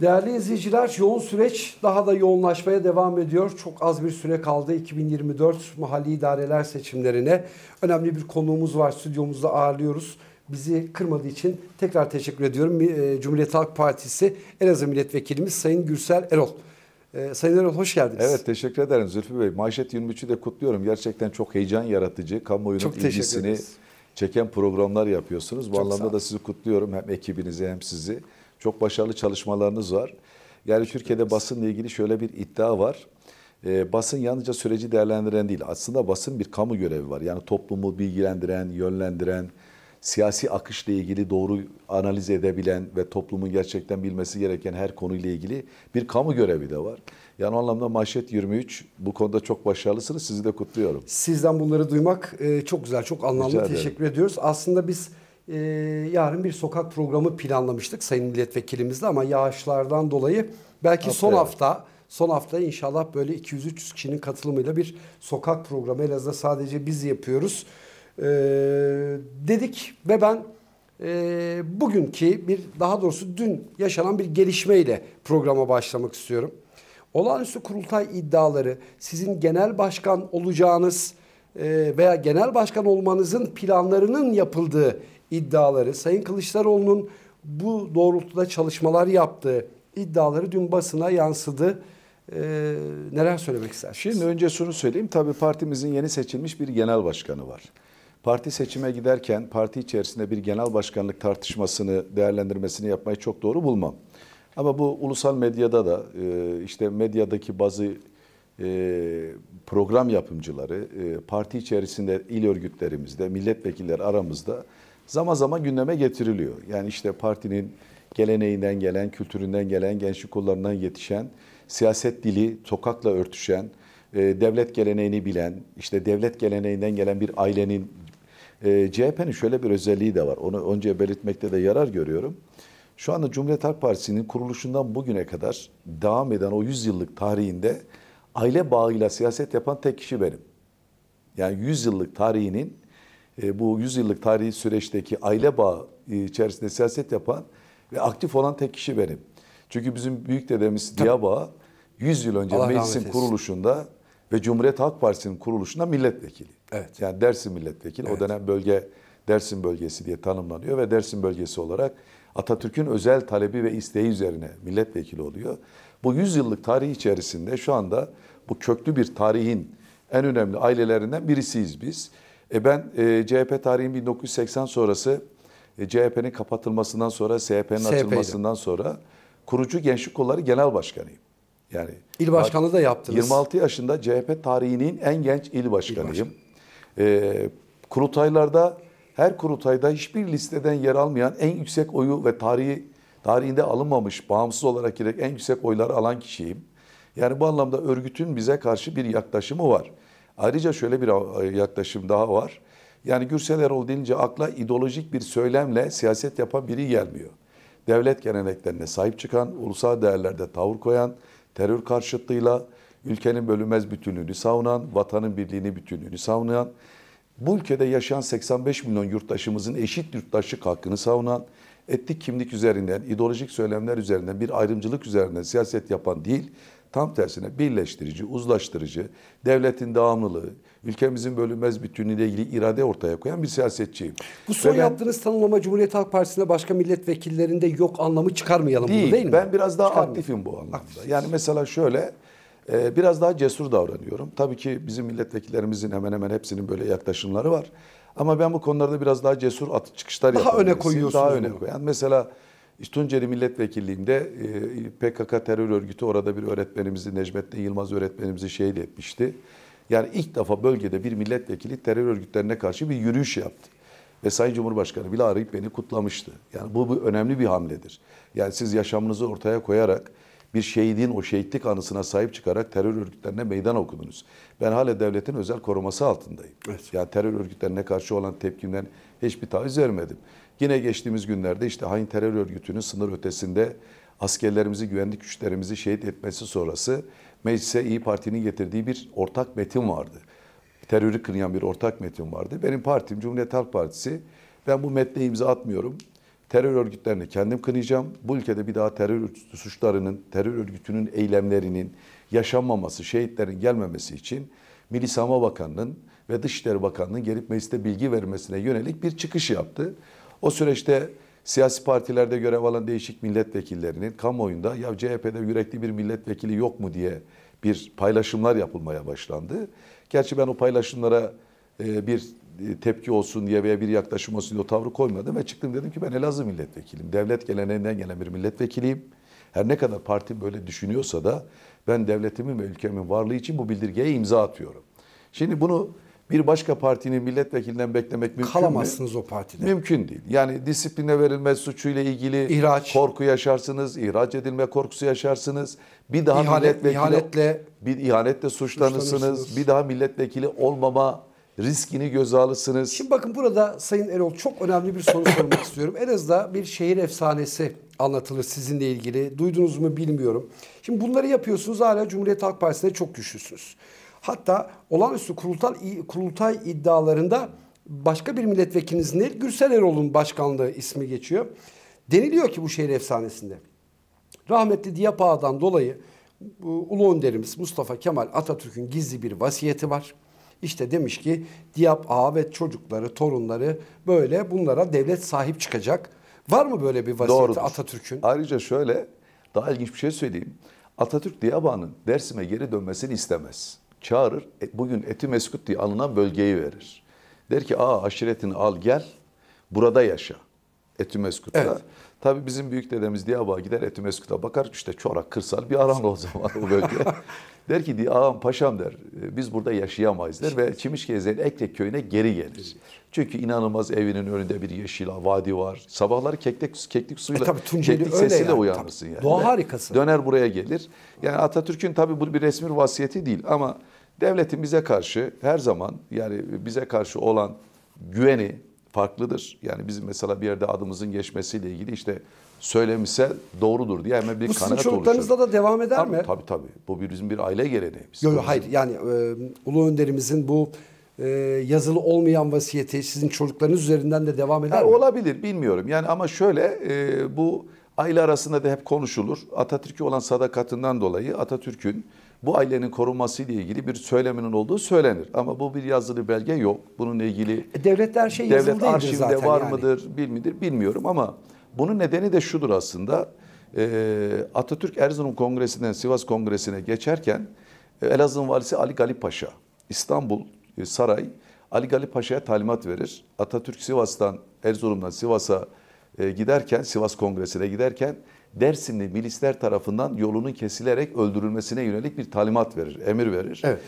Değerli izleyiciler yoğun süreç daha da yoğunlaşmaya devam ediyor. Çok az bir süre kaldı 2024 mahalli idareler seçimlerine. Önemli bir konuğumuz var stüdyomuzda ağırlıyoruz. Bizi kırmadığı için tekrar teşekkür ediyorum. E, Cumhuriyet Halk Partisi Elazığ Milletvekilimiz Sayın Gürsel Erol. E, Sayın Erol hoş geldiniz. Evet teşekkür ederim Zülfü Bey. Manşet 23'ü de kutluyorum. Gerçekten çok heyecan yaratıcı, kamuoyunun ilgisini çeken programlar yapıyorsunuz. Bu çok anlamda da sizi kutluyorum hem ekibinizi hem sizi. Çok başarılı çalışmalarınız var. Yani Türkiye'de basınla ilgili şöyle bir iddia var. Ee, basın yalnızca süreci değerlendiren değil. Aslında basın bir kamu görevi var. Yani toplumu bilgilendiren, yönlendiren, siyasi akışla ilgili doğru analiz edebilen ve toplumun gerçekten bilmesi gereken her konuyla ilgili bir kamu görevi de var. Yani o anlamda Manşet 23 bu konuda çok başarılısınız. Sizi de kutluyorum. Sizden bunları duymak e, çok güzel, çok anlamlı. Teşekkür ediyoruz. Aslında biz e, yarın bir sokak programı planlamıştık sayın milletvekilimizle ama yağışlardan dolayı belki Haftaya. son hafta son hafta inşallah böyle 200-300 kişinin katılımıyla bir sokak programı Elazığ'da sadece biz yapıyoruz e, dedik ve ben e, bugünkü bir daha doğrusu dün yaşanan bir gelişmeyle programa başlamak istiyorum. Olağanüstü kurultay iddiaları sizin genel başkan olacağınız e, veya genel başkan olmanızın planlarının yapıldığı iddiaları, Sayın Kılıçdaroğlu'nun bu doğrultuda çalışmalar yaptığı iddiaları dün basına yansıdı. Ee, neler söylemek istersiniz? Şimdi önce şunu söyleyeyim. Tabii partimizin yeni seçilmiş bir genel başkanı var. Parti seçime giderken parti içerisinde bir genel başkanlık tartışmasını, değerlendirmesini yapmayı çok doğru bulmam. Ama bu ulusal medyada da e, işte medyadaki bazı e, program yapımcıları, e, parti içerisinde il örgütlerimizde, milletvekilleri aramızda zaman zaman gündeme getiriliyor. Yani işte partinin geleneğinden gelen, kültüründen gelen, gençlik kollarından yetişen, siyaset dili sokakla örtüşen, e, devlet geleneğini bilen, işte devlet geleneğinden gelen bir ailenin, e, CHP'nin şöyle bir özelliği de var. Onu önce belirtmekte de yarar görüyorum. Şu anda Cumhuriyet Halk Partisi'nin kuruluşundan bugüne kadar devam eden o 100 yıllık tarihinde aile bağıyla siyaset yapan tek kişi benim. Yani 100 yıllık tarihinin e, bu yüzyıllık tarihi süreçteki aile bağı e, içerisinde siyaset yapan ve aktif olan tek kişi benim. Çünkü bizim büyük dedemiz Diyaba 100 yıl önce Allah meclisin kuruluşunda ve Cumhuriyet Halk Partisi'nin kuruluşunda milletvekili. Evet. Yani Dersim milletvekili. Evet. O dönem bölge Dersim bölgesi diye tanımlanıyor ve Dersim bölgesi olarak Atatürk'ün özel talebi ve isteği üzerine milletvekili oluyor. Bu 100 yıllık tarih içerisinde şu anda bu köklü bir tarihin en önemli ailelerinden birisiyiz biz. E ben e, CHP tarihin 1980 sonrası e, CHP'nin kapatılmasından sonra CHP'nin açılmasından sonra kurucu gençlik kolları genel başkanıyım. Yani il başkanlığı da yaptınız. 26 yaşında CHP tarihinin en genç il başkanıyım. İl başkanı. e, kurultaylarda her kurultayda hiçbir listeden yer almayan en yüksek oyu ve tarihi tarihinde alınmamış bağımsız olarak en yüksek oyları alan kişiyim. Yani bu anlamda örgütün bize karşı bir yaklaşımı var. Ayrıca şöyle bir e, yaklaşım daha var. Yani Gürsel Erol deyince akla ideolojik bir söylemle siyaset yapan biri gelmiyor. Devlet geleneklerine sahip çıkan, ulusal değerlerde tavır koyan, terör karşıtlığıyla ülkenin bölünmez bütünlüğünü savunan, vatanın birliğini bütünlüğünü savunan, bu ülkede yaşayan 85 milyon yurttaşımızın eşit yurttaşlık hakkını savunan, etnik kimlik üzerinden, ideolojik söylemler üzerinden, bir ayrımcılık üzerinden siyaset yapan değil, Tam tersine birleştirici, uzlaştırıcı, devletin devamlılığı, ülkemizin bölünmez bütünlüğüyle ilgili irade ortaya koyan bir siyasetçiyim. Bu son ben, yaptığınız tanımlama Cumhuriyet Halk Partisi'nde başka milletvekillerinde yok anlamı çıkarmayalım değil, bunu değil mi? Ben biraz daha aktifim bu anlamda. Aktif. Yani mesela şöyle e, biraz daha cesur davranıyorum. Tabii ki bizim milletvekillerimizin hemen hemen hepsinin böyle yaklaşımları var. Ama ben bu konularda biraz daha cesur atı çıkışlar yapıyorum. daha öne koyuyorsunuz. Daha öne koyuyorum. Yani Mesela Tunceli Milletvekilliğinde e, PKK terör örgütü orada bir öğretmenimizi Necmettin Yılmaz öğretmenimizi şehit etmişti. Yani ilk defa bölgede bir milletvekili terör örgütlerine karşı bir yürüyüş yaptı. Ve Sayın Cumhurbaşkanı bile arayıp beni kutlamıştı. Yani bu, bu önemli bir hamledir. Yani siz yaşamınızı ortaya koyarak bir şehidin o şehitlik anısına sahip çıkarak terör örgütlerine meydan okudunuz. Ben hala devletin özel koruması altındayım. Evet. Yani terör örgütlerine karşı olan tepkimden hiçbir taviz vermedim. Yine geçtiğimiz günlerde işte hain terör örgütünün sınır ötesinde askerlerimizi, güvenlik güçlerimizi şehit etmesi sonrası meclise İyi Parti'nin getirdiği bir ortak metin vardı. Terörü kınayan bir ortak metin vardı. Benim partim Cumhuriyet Halk Partisi. Ben bu metne imza atmıyorum. Terör örgütlerini kendim kınayacağım. Bu ülkede bir daha terör suçlarının, terör örgütünün eylemlerinin yaşanmaması, şehitlerin gelmemesi için Milli Savunma Bakanı'nın ve Dışişleri Bakanı'nın gelip mecliste bilgi vermesine yönelik bir çıkış yaptı. O süreçte siyasi partilerde görev alan değişik milletvekillerinin kamuoyunda ya CHP'de yürekli bir milletvekili yok mu diye bir paylaşımlar yapılmaya başlandı. Gerçi ben o paylaşımlara e, bir e, tepki olsun diye veya bir yaklaşım olsun diye o tavrı koymadım ve çıktım dedim ki ben Elazığ milletvekiliyim. Devlet geleneğinden gelen bir milletvekiliyim. Her ne kadar parti böyle düşünüyorsa da ben devletimin ve ülkemin varlığı için bu bildirgeye imza atıyorum. Şimdi bunu bir başka partinin milletvekilinden beklemek mümkün Kalamazsınız mü? o partide. Mümkün değil. Yani disipline verilme suçuyla ilgili ihraç. korku yaşarsınız, ihraç edilme korkusu yaşarsınız. Bir daha İhanet, milletvekili ihanetle bir ihanetle suçlanırsınız. Bir daha milletvekili olmama riskini göz alırsınız. Şimdi bakın burada Sayın Erol çok önemli bir soru sormak istiyorum. En Elazığ'da bir şehir efsanesi anlatılır sizinle ilgili. Duydunuz mu bilmiyorum. Şimdi bunları yapıyorsunuz hala Cumhuriyet Halk Partisi'nde çok güçlüsünüz. Hatta olağanüstü kurultal, kurultay iddialarında başka bir milletvekiliniz Nil Gürsel Erol'un başkanlığı ismi geçiyor. Deniliyor ki bu şehir efsanesinde. Rahmetli Diyapağa'dan dolayı Ulu Önderimiz Mustafa Kemal Atatürk'ün gizli bir vasiyeti var. İşte demiş ki Diyap Ağa ve çocukları, torunları böyle bunlara devlet sahip çıkacak. Var mı böyle bir vasiyeti Atatürk'ün? Ayrıca şöyle daha ilginç bir şey söyleyeyim. Atatürk Diyabağ'ın Dersim'e geri dönmesini istemez çağırır. E, bugün Eti Meskut diye alınan bölgeyi verir. Der ki aa aşiretini al gel burada yaşa. Eti Meskut'ta. Evet. Tabi bizim büyük dedemiz Diyaba gider Etimeskut'a bakar işte çorak kırsal bir aran o zaman o bölge. der ki diye ağam paşam der e, biz burada yaşayamayız der ve Çimişgeze'nin Ekrek köyüne geri gelir. Çünkü inanılmaz evinin önünde bir yeşil vadi var. Sabahları keklik, keklik suyla, e tabii, keklik sesiyle yani. uyanırsın. Yani. Doğa harikası. Döner buraya gelir. Yani Atatürk'ün tabi bu bir resmi vasiyeti değil ama devletin bize karşı her zaman yani bize karşı olan güveni, farklıdır. Yani bizim mesela bir yerde adımızın geçmesiyle ilgili işte söylemişse doğrudur diye hemen bir Bu kanaat oluşur. Bu sizin çocuklarınızda da devam eder tabii, mi? Tabii tabii. Bu bizim bir aile geleneğimiz. Yok hayır yani e, Ulu Önderimizin bu e, yazılı olmayan vasiyeti sizin çocuklarınız üzerinden de devam eder yani mi? Olabilir bilmiyorum. Yani ama şöyle e, bu aile arasında da hep konuşulur. Atatürk'e olan sadakatinden dolayı Atatürk'ün bu ailenin korunması ile ilgili bir söyleminin olduğu söylenir. Ama bu bir yazılı belge yok. Bununla ilgili e, devletler şey devlet arşivinde zaten var yani. mıdır, bil midir bilmiyorum ama bunun nedeni de şudur aslında. E, Atatürk Erzurum Kongresi'nden Sivas Kongresi'ne geçerken e, Elazığ'ın valisi Ali Galip Paşa, İstanbul saray Ali Galip Paşa'ya talimat verir. Atatürk Sivas'tan Erzurum'dan Sivas'a giderken Sivas Kongresi'ne giderken Dersimli milisler tarafından yolunun kesilerek öldürülmesine yönelik bir talimat verir, emir verir. Evet.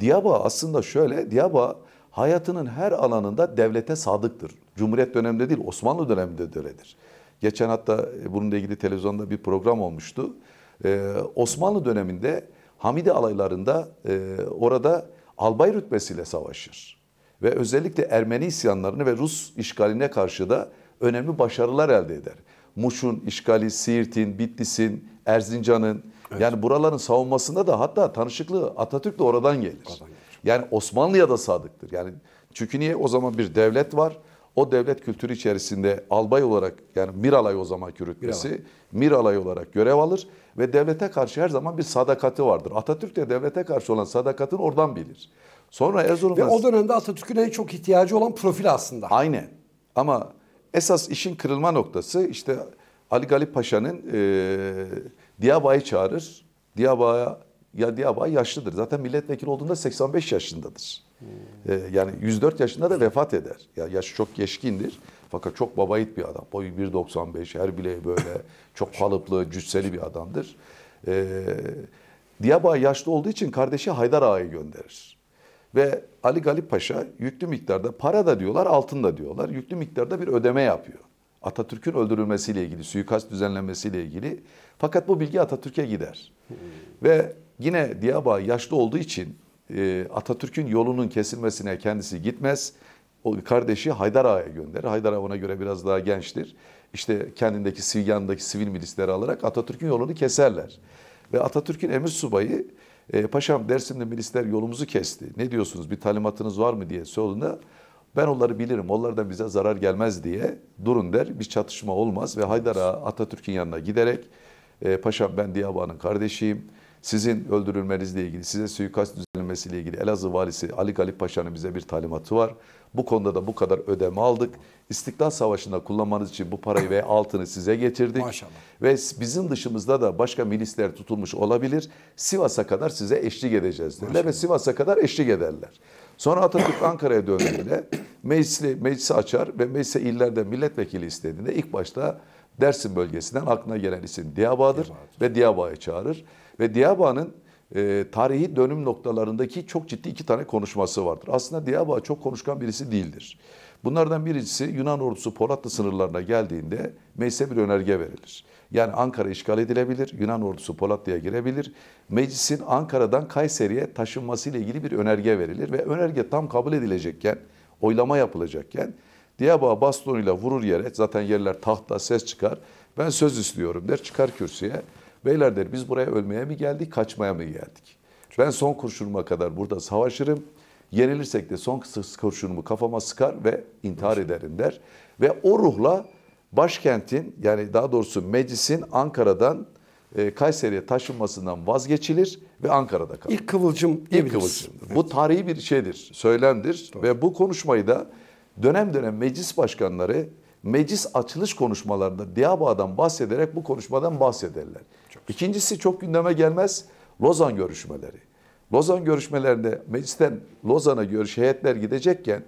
Diyaba aslında şöyle, Diaba hayatının her alanında devlete sadıktır. Cumhuriyet döneminde değil, Osmanlı döneminde de öyledir. Geçen hatta e, bununla ilgili televizyonda bir program olmuştu. Ee, Osmanlı döneminde Hamidi alaylarında e, orada albay rütbesiyle savaşır. Ve özellikle Ermeni isyanlarını ve Rus işgaline karşı da önemli başarılar elde eder. Muş'un işgali, Siirt'in, Bitlis'in, Erzincan'ın evet. yani buraların savunmasında da hatta tanışıklığı Atatürk de oradan gelir. oradan Yani Osmanlı'ya da sadıktır. Yani çünkü niye o zaman bir devlet var. O devlet kültürü içerisinde albay olarak yani miralay o zaman rütbesi miralay. miralay olarak görev alır ve devlete karşı her zaman bir sadakati vardır. Atatürk de devlete karşı olan sadakatini oradan bilir. Sonra Erzurum'da... Ve o dönemde Atatürk'ün en çok ihtiyacı olan profil aslında. Aynen. Ama Esas işin kırılma noktası işte Ali Galip Paşa'nın e, Diyaba'yı çağırır. Diyaba'ya ya Diyaba yaşlıdır. Zaten milletvekili olduğunda 85 yaşındadır. Hmm. yani 104 yaşında da vefat eder. Ya yaş çok geçkindir. Fakat çok babayit bir adam. Boyu 1.95, her bileği böyle çok kalıplı, cüsseli bir adamdır. Ee, Diyaba yaşlı olduğu için kardeşi Haydar Ağa'yı gönderir. Ve Ali Galip Paşa yüklü miktarda para da diyorlar, altın da diyorlar. Yüklü miktarda bir ödeme yapıyor. Atatürk'ün öldürülmesiyle ilgili, suikast düzenlenmesiyle ilgili. Fakat bu bilgi Atatürk'e gider. Ve yine Diyaba yaşlı olduğu için e, Atatürk'ün yolunun kesilmesine kendisi gitmez. O kardeşi Haydar Ağa'ya gönderir. Haydar Ağa ona göre biraz daha gençtir. İşte kendindeki Sivyan'daki sivil milisleri alarak Atatürk'ün yolunu keserler. Ve Atatürk'ün emir subayı e, paşam Dersim'de milisler yolumuzu kesti. Ne diyorsunuz bir talimatınız var mı diye sorduğunda ben onları bilirim onlardan bize zarar gelmez diye durun der. Bir çatışma olmaz ve Haydar'a Atatürk'ün yanına giderek e, paşam ben Diyarbakır'ın kardeşiyim sizin öldürülmenizle ilgili, size suikast düzenlenmesiyle ilgili Elazığ valisi Ali Galip Paşa'nın bize bir talimatı var. Bu konuda da bu kadar ödeme aldık. İstiklal Savaşı'nda kullanmanız için bu parayı ve altını size getirdik. Maşallah. Ve bizim dışımızda da başka milisler tutulmuş olabilir. Sivas'a kadar size eşlik edeceğiz dediler Maşallah. ve Sivas'a kadar eşlik ederler. Sonra Atatürk Ankara'ya döndüğünde meclisi, meclisi açar ve meclise illerde milletvekili istediğinde ilk başta Dersim bölgesinden aklına gelen isim Diyaba'dır, Diyaba'dır. ve Diyaba'ya çağırır. Ve Diyaba'nın e, tarihi dönüm noktalarındaki çok ciddi iki tane konuşması vardır. Aslında Diyaba çok konuşkan birisi değildir. Bunlardan birisi Yunan ordusu Polatlı sınırlarına geldiğinde meclise bir önerge verilir. Yani Ankara işgal edilebilir, Yunan ordusu Polatlı'ya girebilir. Meclisin Ankara'dan Kayseri'ye taşınması ile ilgili bir önerge verilir ve önerge tam kabul edilecekken, oylama yapılacakken Diyaba bastonuyla vurur yere, zaten yerler tahta ses çıkar. Ben söz istiyorum der, çıkar kürsüye. Beyler der biz buraya ölmeye mi geldik, kaçmaya mı geldik? Ben son kurşunuma kadar burada savaşırım. Yenilirsek de son kurşunumu kafama sıkar ve intihar ederim der. Ve o ruhla başkentin yani daha doğrusu meclisin Ankara'dan e, Kayseri'ye taşınmasından vazgeçilir ve Ankara'da kalır. İlk kıvılcım İlk kıvılcımdır. Evet. Bu tarihi bir şeydir, söylemdir Doğru. ve bu konuşmayı da dönem dönem meclis başkanları meclis açılış konuşmalarında Diyarbağ'dan bahsederek bu konuşmadan bahsederler. Çok İkincisi çok gündeme gelmez Lozan görüşmeleri. Lozan görüşmelerinde meclisten Lozan'a görüş heyetler gidecekken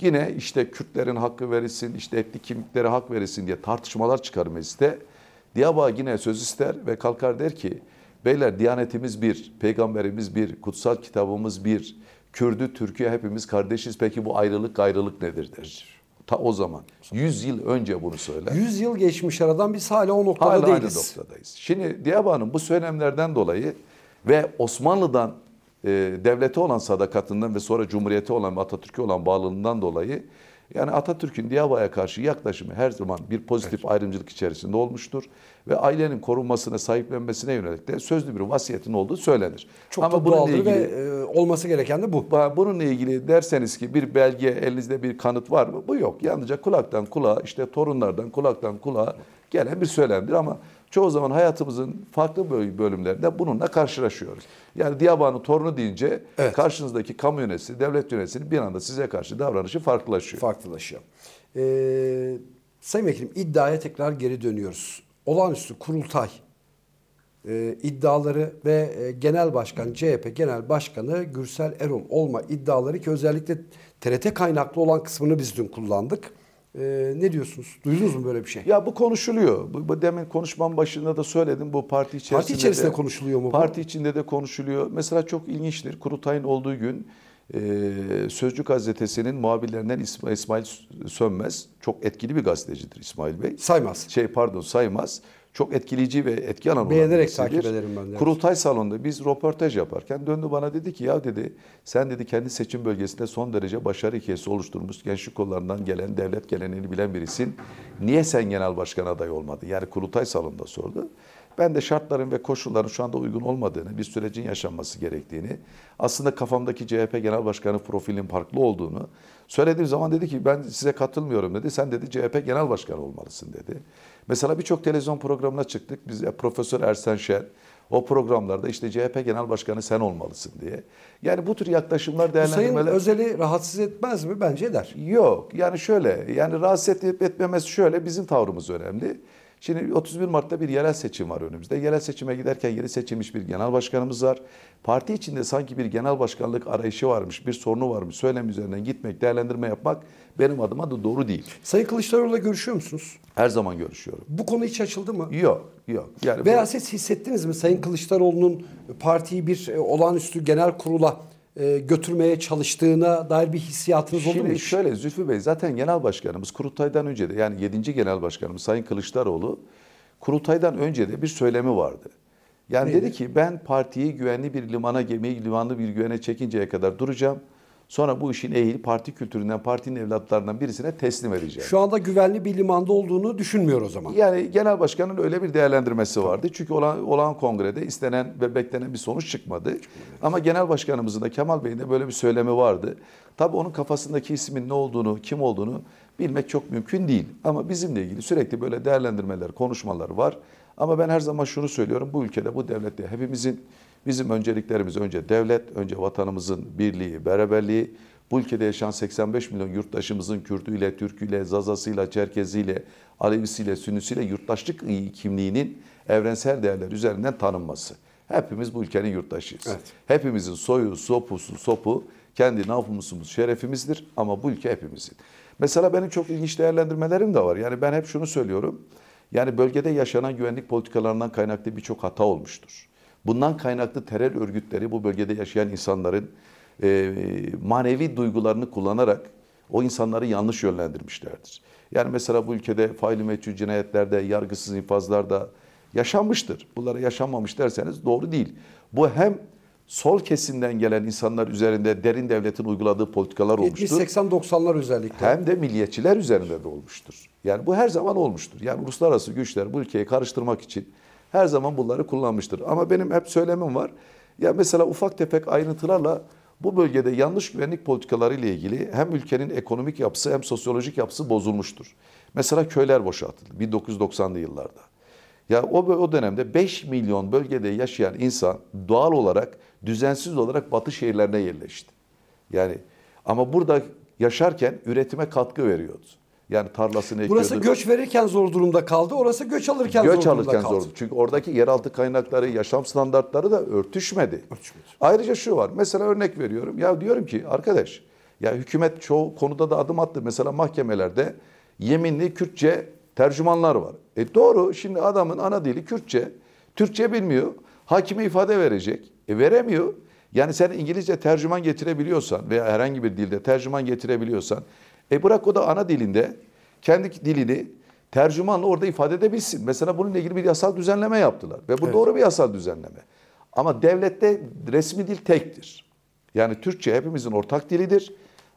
yine işte Kürtlerin hakkı verilsin, işte etnik kimliklere hak verilsin diye tartışmalar çıkar mecliste. Diyarbağ yine söz ister ve kalkar der ki beyler diyanetimiz bir, peygamberimiz bir, kutsal kitabımız bir, Kürdü, Türkiye hepimiz kardeşiz peki bu ayrılık ayrılık nedir der. Ta o zaman. 100 yıl önce bunu söyler. 100 yıl geçmiş aradan biz hala o noktada hala değiliz. Hala aynı noktadayız. Şimdi Diyaba Hanım bu söylemlerden dolayı ve Osmanlı'dan e, devlete olan sadakatinden ve sonra Cumhuriyete olan ve Atatürk'e olan bağlılığından dolayı yani Atatürk'ün Diyarbakır'a karşı yaklaşımı her zaman bir pozitif evet. ayrımcılık içerisinde olmuştur. Ve ailenin korunmasına, sahiplenmesine yönelik de sözlü bir vasiyetin olduğu söylenir. Çok Ama bununla ilgili ve e, olması gereken de bu. Bununla ilgili derseniz ki bir belge, elinizde bir kanıt var mı? Bu yok. Yalnızca kulaktan kulağa, işte torunlardan kulaktan kulağa gelen bir söylemdir ama çoğu zaman hayatımızın farklı bölümlerinde bununla karşılaşıyoruz. Yani Diyaba'nın torunu deyince evet. karşınızdaki kamu yönetisi, devlet yöneticisi bir anda size karşı davranışı farklılaşıyor. Farklılaşıyor. Ee, Sayın Vekilim iddiaya tekrar geri dönüyoruz. Olağanüstü kurultay e, iddiaları ve e, genel başkan CHP genel başkanı Gürsel Erol olma iddiaları ki özellikle TRT kaynaklı olan kısmını biz dün kullandık. Ee, ne diyorsunuz? Duydunuz mu böyle bir şey? Ya bu konuşuluyor. Bu, bu demin konuşmam başında da söyledim bu parti içerisinde. Parti içerisinde de, konuşuluyor mu? Parti bu? içinde de konuşuluyor. Mesela çok ilginçtir. Kurultay'ın olduğu gün e, Sözcü gazetesinin muhabirlerinden İsmail, İsmail Sönmez çok etkili bir gazetecidir İsmail Bey. Saymaz. Şey pardon Saymaz. Çok etkileyici ve etki alan Beğenerek takip ederim ben. de. Kurultay salonunda biz röportaj yaparken döndü bana dedi ki ya dedi sen dedi kendi seçim bölgesinde son derece başarı hikayesi oluşturmuş gençlik kollarından gelen devlet geleneğini bilen birisin. Niye sen genel başkan adayı olmadı? Yani kurultay salonunda sordu. Ben de şartların ve koşulların şu anda uygun olmadığını, bir sürecin yaşanması gerektiğini, aslında kafamdaki CHP Genel Başkanı profilinin farklı olduğunu söylediğim zaman dedi ki ben size katılmıyorum dedi. Sen dedi CHP Genel Başkanı olmalısın dedi. Mesela birçok televizyon programına çıktık. Biz Profesör Ersen Şen o programlarda işte CHP Genel Başkanı sen olmalısın diye. Yani bu tür yaklaşımlar değerlendirmeler... Sayın Özel'i rahatsız etmez mi? Bence eder. Yok. Yani şöyle. Yani rahatsız etmemesi şöyle. Bizim tavrımız önemli. Şimdi 31 Mart'ta bir yerel seçim var önümüzde. Yerel seçime giderken yeni seçilmiş bir genel başkanımız var. Parti içinde sanki bir genel başkanlık arayışı varmış, bir sorunu varmış. Söylem üzerinden gitmek, değerlendirme yapmak benim adıma da doğru değil. Sayın Kılıçdaroğlu'la görüşüyor musunuz? Her zaman görüşüyorum. Bu konu hiç açıldı mı? Yok, yok. Yani Veya bu... siz hissettiniz mi Sayın Kılıçdaroğlu'nun partiyi bir e, olağanüstü genel kurula e, götürmeye çalıştığına dair bir hissiyatınız Şimdi oldu mu? Şöyle Zülfü Bey zaten genel başkanımız kurultaydan önce de yani 7. genel başkanımız Sayın Kılıçdaroğlu kurultaydan önce de bir söylemi vardı. Yani Neydi? dedi ki ben partiyi güvenli bir limana gemiyi limanlı bir güvene çekinceye kadar duracağım. Sonra bu işin ehil parti kültüründen, partinin evlatlarından birisine teslim edeceğim. Şu anda güvenli bir limanda olduğunu düşünmüyor o zaman. Yani genel başkanın öyle bir değerlendirmesi vardı. Çünkü olan, olan kongrede istenen ve beklenen bir sonuç çıkmadı. Ama genel başkanımızın da Kemal Bey'in de böyle bir söylemi vardı. Tabii onun kafasındaki ismin ne olduğunu, kim olduğunu bilmek çok mümkün değil. Ama bizimle ilgili sürekli böyle değerlendirmeler, konuşmalar var. Ama ben her zaman şunu söylüyorum. Bu ülkede, bu devlette hepimizin Bizim önceliklerimiz önce devlet, önce vatanımızın birliği, beraberliği. Bu ülkede yaşayan 85 milyon yurttaşımızın Kürdüyle, Türküyle, Zazasıyla, Çerkeziyle, Alevisiyle, sünnüsüyle yurttaşlık kimliğinin evrensel değerler üzerinden tanınması. Hepimiz bu ülkenin yurttaşıyız. Evet. Hepimizin soyu, sopusu, sopu kendi namusumuz, şerefimizdir ama bu ülke hepimizin. Mesela benim çok ilginç değerlendirmelerim de var. Yani ben hep şunu söylüyorum. Yani bölgede yaşanan güvenlik politikalarından kaynaklı birçok hata olmuştur. Bundan kaynaklı terör örgütleri bu bölgede yaşayan insanların e, manevi duygularını kullanarak o insanları yanlış yönlendirmişlerdir. Yani mesela bu ülkede faili meçhul cinayetlerde, yargısız infazlarda yaşanmıştır. Bunlara yaşanmamış derseniz doğru değil. Bu hem sol kesimden gelen insanlar üzerinde derin devletin uyguladığı politikalar olmuştur. 70-80-90'lar özellikle. Hem de milliyetçiler üzerinde de olmuştur. Yani bu her zaman olmuştur. Yani uluslararası güçler bu ülkeyi karıştırmak için her zaman bunları kullanmıştır. Ama benim hep söylemem var. Ya mesela ufak tefek ayrıntılarla bu bölgede yanlış güvenlik politikaları ile ilgili hem ülkenin ekonomik yapısı hem sosyolojik yapısı bozulmuştur. Mesela köyler boşaltıldı 1990'lı yıllarda. Ya o, o dönemde 5 milyon bölgede yaşayan insan doğal olarak düzensiz olarak batı şehirlerine yerleşti. Yani ama burada yaşarken üretime katkı veriyordu. Yani tarlasını ekiyordu. Burası göç verirken zor durumda kaldı. Orası göç alırken göç zor alırken durumda kaldı. Zor. Çünkü oradaki yeraltı kaynakları, yaşam standartları da örtüşmedi. Örtüşmedi. Ayrıca şu var. Mesela örnek veriyorum. Ya diyorum ki arkadaş ya hükümet çoğu konuda da adım attı. Mesela mahkemelerde yeminli Kürtçe tercümanlar var. E doğru şimdi adamın ana dili Kürtçe. Türkçe bilmiyor. Hakime ifade verecek. E veremiyor. Yani sen İngilizce tercüman getirebiliyorsan veya herhangi bir dilde tercüman getirebiliyorsan e bırak o da ana dilinde kendi dilini tercümanla orada ifade edebilsin. Mesela bununla ilgili bir yasal düzenleme yaptılar ve bu evet. doğru bir yasal düzenleme. Ama devlette resmi dil tektir. Yani Türkçe hepimizin ortak dilidir.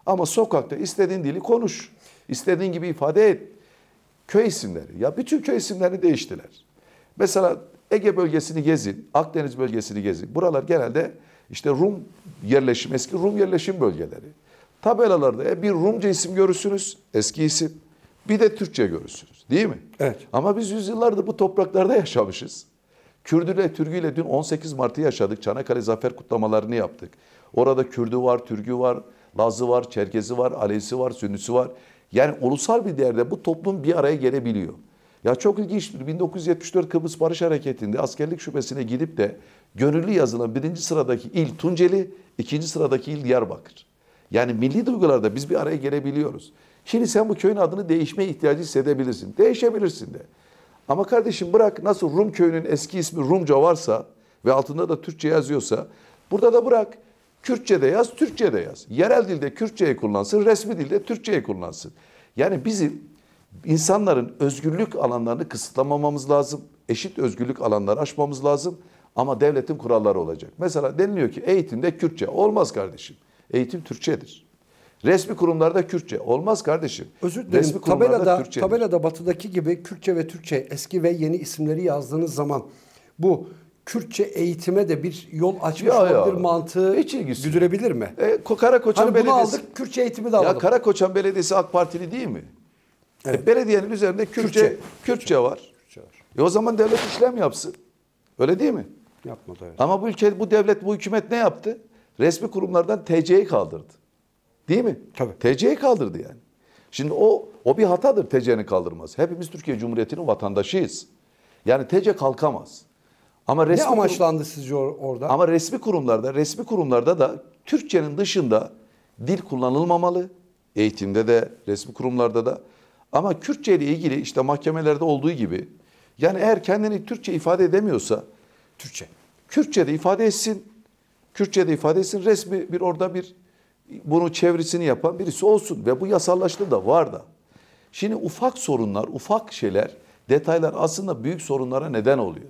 Ama sokakta istediğin dili konuş. İstediğin gibi ifade et. Köy isimleri. Ya bütün köy isimlerini değiştiler. Mesela Ege bölgesini gezin, Akdeniz bölgesini gezin. Buralar genelde işte Rum yerleşim, eski Rum yerleşim bölgeleri. Tabelalarda e, bir Rumca isim görürsünüz, eski isim. Bir de Türkçe görürsünüz değil mi? Evet. Ama biz yüzyıllardır bu topraklarda yaşamışız. Kürdüyle, Türgüyle dün 18 Mart'ı yaşadık. Çanakkale Zafer kutlamalarını yaptık. Orada Kürdü var, Türgü var, Lazı var, Çerkezi var, Alevisi var, Sünnisi var. Yani ulusal bir değerde bu toplum bir araya gelebiliyor. Ya çok ilginçtir. 1974 Kıbrıs Barış Hareketi'nde askerlik şubesine gidip de gönüllü yazılan birinci sıradaki il Tunceli, ikinci sıradaki il Diyarbakır. Yani milli duygularda biz bir araya gelebiliyoruz. Şimdi sen bu köyün adını değişmeye ihtiyacı hissedebilirsin. Değişebilirsin de. Ama kardeşim bırak nasıl Rum köyünün eski ismi Rumca varsa ve altında da Türkçe yazıyorsa burada da bırak Kürtçe de yaz, Türkçe de yaz. Yerel dilde Kürtçeyi kullansın, resmi dilde Türkçeyi kullansın. Yani bizim insanların özgürlük alanlarını kısıtlamamamız lazım. Eşit özgürlük alanları aşmamız lazım. Ama devletin kuralları olacak. Mesela deniliyor ki eğitimde Kürtçe. Olmaz kardeşim. Eğitim Türkçedir. Resmi kurumlarda Kürtçe. Olmaz kardeşim. Özür dilerim. Resmi tabelada, Türkçedir. tabelada batıdaki gibi Kürtçe ve Türkçe eski ve yeni isimleri yazdığınız zaman bu Kürtçe eğitime de bir yol açmış ya, ya. olabilir mantığı Hiç ilgisi. mi? E, Koçan hani Belediyesi. aldık Kürtçe eğitimi de alalım. Ya Karakoçan Belediyesi AK Partili değil mi? E, evet. E, belediyenin üzerinde Kürtçe, Kürtçe, Kürtçe, Kürtçe var. Kürtçe var. E, o zaman devlet işlem yapsın. Öyle değil mi? Yapmadı evet. Ama bu ülke, bu devlet, bu hükümet ne yaptı? resmi kurumlardan TC'yi kaldırdı. Değil mi? Tabii. TC'yi kaldırdı yani. Şimdi o o bir hatadır TC'nin kaldırması. Hepimiz Türkiye Cumhuriyeti'nin vatandaşıyız. Yani TC kalkamaz. Ama resmi ne amaçlandı kurum, sizce orada? Ama resmi kurumlarda, resmi kurumlarda da Türkçenin dışında dil kullanılmamalı. Eğitimde de, resmi kurumlarda da. Ama Kürtçe ile ilgili işte mahkemelerde olduğu gibi yani eğer kendini Türkçe ifade edemiyorsa Türkçe. Kürtçe de ifade etsin. Kürtçe'de ifadesin resmi bir orada bir bunu çevresini yapan birisi olsun ve bu yasallaştı da var da. Şimdi ufak sorunlar, ufak şeyler, detaylar aslında büyük sorunlara neden oluyor.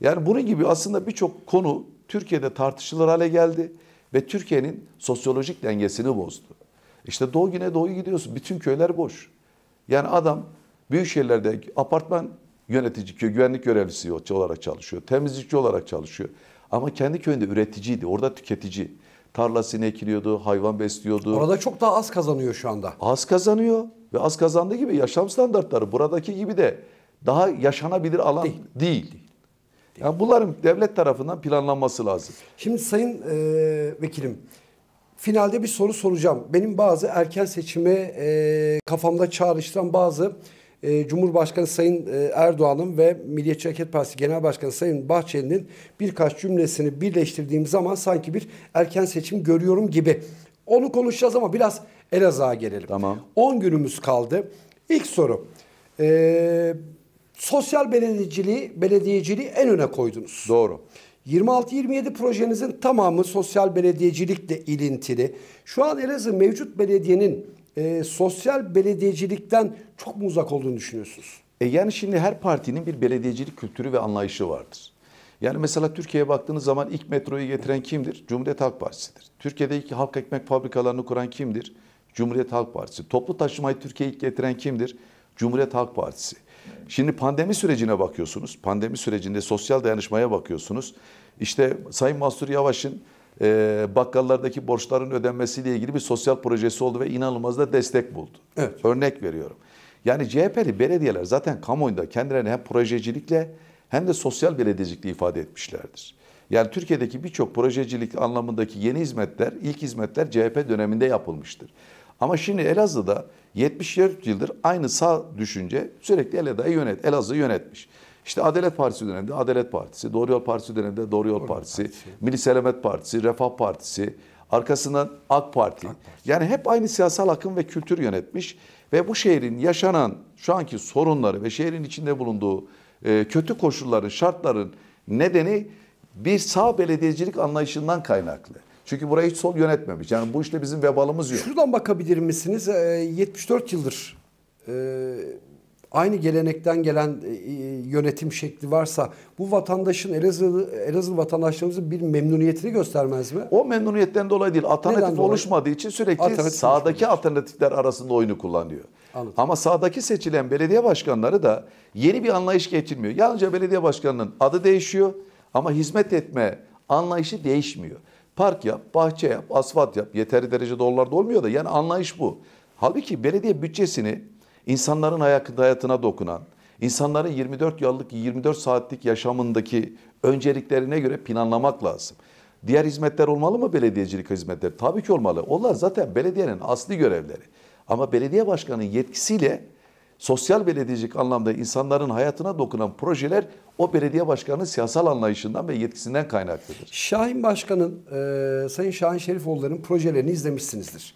Yani bunun gibi aslında birçok konu Türkiye'de tartışılır hale geldi ve Türkiye'nin sosyolojik dengesini bozdu. İşte Doğu Güne doğu gidiyorsun. Bütün köyler boş. Yani adam büyük şehirlerde apartman yönetici, güvenlik görevlisi olarak çalışıyor. Temizlikçi olarak çalışıyor. Ama kendi köyünde üreticiydi. Orada tüketici. Tarlasını ekiliyordu, hayvan besliyordu. Orada çok daha az kazanıyor şu anda. Az kazanıyor ve az kazandığı gibi yaşam standartları buradaki gibi de daha yaşanabilir alan değil. değil. değil. Yani bunların devlet tarafından planlanması lazım. Şimdi sayın e, vekilim finalde bir soru soracağım. Benim bazı erken seçime e, kafamda çağrıştıran bazı e, Cumhurbaşkanı Sayın e, Erdoğan'ın ve Milliyetçi Hareket Partisi Genel Başkanı Sayın Bahçeli'nin birkaç cümlesini birleştirdiğim zaman sanki bir erken seçim görüyorum gibi. Onu konuşacağız ama biraz Elazığ'a gelelim. Tamam. 10 günümüz kaldı. İlk soru. Ee, sosyal belediyeciliği, belediyeciliği en öne koydunuz. Doğru. 26-27 projenizin tamamı sosyal belediyecilikle ilintili. Şu an Elazığ mevcut belediyenin e, sosyal belediyecilikten çok mu uzak olduğunu düşünüyorsunuz? E yani şimdi her partinin bir belediyecilik kültürü ve anlayışı vardır. Yani mesela Türkiye'ye baktığınız zaman ilk metroyu getiren kimdir? Cumhuriyet Halk Partisi'dir. Türkiye'de ilk halk ekmek fabrikalarını kuran kimdir? Cumhuriyet Halk Partisi. Toplu taşımayı Türkiye'ye ilk getiren kimdir? Cumhuriyet Halk Partisi. Şimdi pandemi sürecine bakıyorsunuz. Pandemi sürecinde sosyal dayanışmaya bakıyorsunuz. İşte Sayın Mansur Yavaş'ın e, bakkallardaki borçların ödenmesiyle ilgili bir sosyal projesi oldu ve inanılmaz da destek buldu. Evet. Örnek veriyorum. Yani CHP'li belediyeler zaten kamuoyunda kendilerini hem projecilikle hem de sosyal belediyecilikle ifade etmişlerdir. Yani Türkiye'deki birçok projecilik anlamındaki yeni hizmetler, ilk hizmetler CHP döneminde yapılmıştır. Ama şimdi Elazığ'da 74 yıldır aynı sağ düşünce sürekli Elazığ'ı yönet, Elazığ yönetmiş. İşte Adalet Partisi döneminde Adalet Partisi, Doğru Yol Partisi döneminde Doğru Yol Doğru Partisi, Partisi, Milli Selamet Partisi, Refah Partisi, arkasından AK Parti. AK Parti. Yani hep aynı siyasal akım ve kültür yönetmiş ve bu şehrin yaşanan şu anki sorunları ve şehrin içinde bulunduğu e, kötü koşulların, şartların nedeni bir sağ belediyecilik anlayışından kaynaklı. Çünkü burayı hiç sol yönetmemiş. Yani bu işte bizim vebalımız yok. Şuradan bakabilir misiniz? 74 e, yıldır e, aynı gelenekten gelen e, e, yönetim şekli varsa bu vatandaşın Elazığ, Elazığ vatandaşlarımızın bir memnuniyetini göstermez mi? O memnuniyetten dolayı değil. Alternatif Neden oluşmadığı dolayı? için sürekli alternatif sağdaki alternatifler arasında oyunu kullanıyor. Anladım. Ama sağdaki seçilen belediye başkanları da yeni bir anlayış getirmiyor. Yalnızca belediye başkanının adı değişiyor ama hizmet etme anlayışı değişmiyor. Park yap, bahçe yap, asfalt yap. yeteri derecede oralarda olmuyor da yani anlayış bu. Halbuki belediye bütçesini insanların hayatına dokunan, insanların 24 yıllık 24 saatlik yaşamındaki önceliklerine göre planlamak lazım. Diğer hizmetler olmalı mı belediyecilik hizmetleri? Tabii ki olmalı. Onlar zaten belediyenin asli görevleri. Ama belediye başkanının yetkisiyle sosyal belediyecilik anlamda insanların hayatına dokunan projeler o belediye başkanının siyasal anlayışından ve yetkisinden kaynaklıdır. Şahin Başkan'ın, e, Sayın Şahin Şerifoğulları'nın projelerini izlemişsinizdir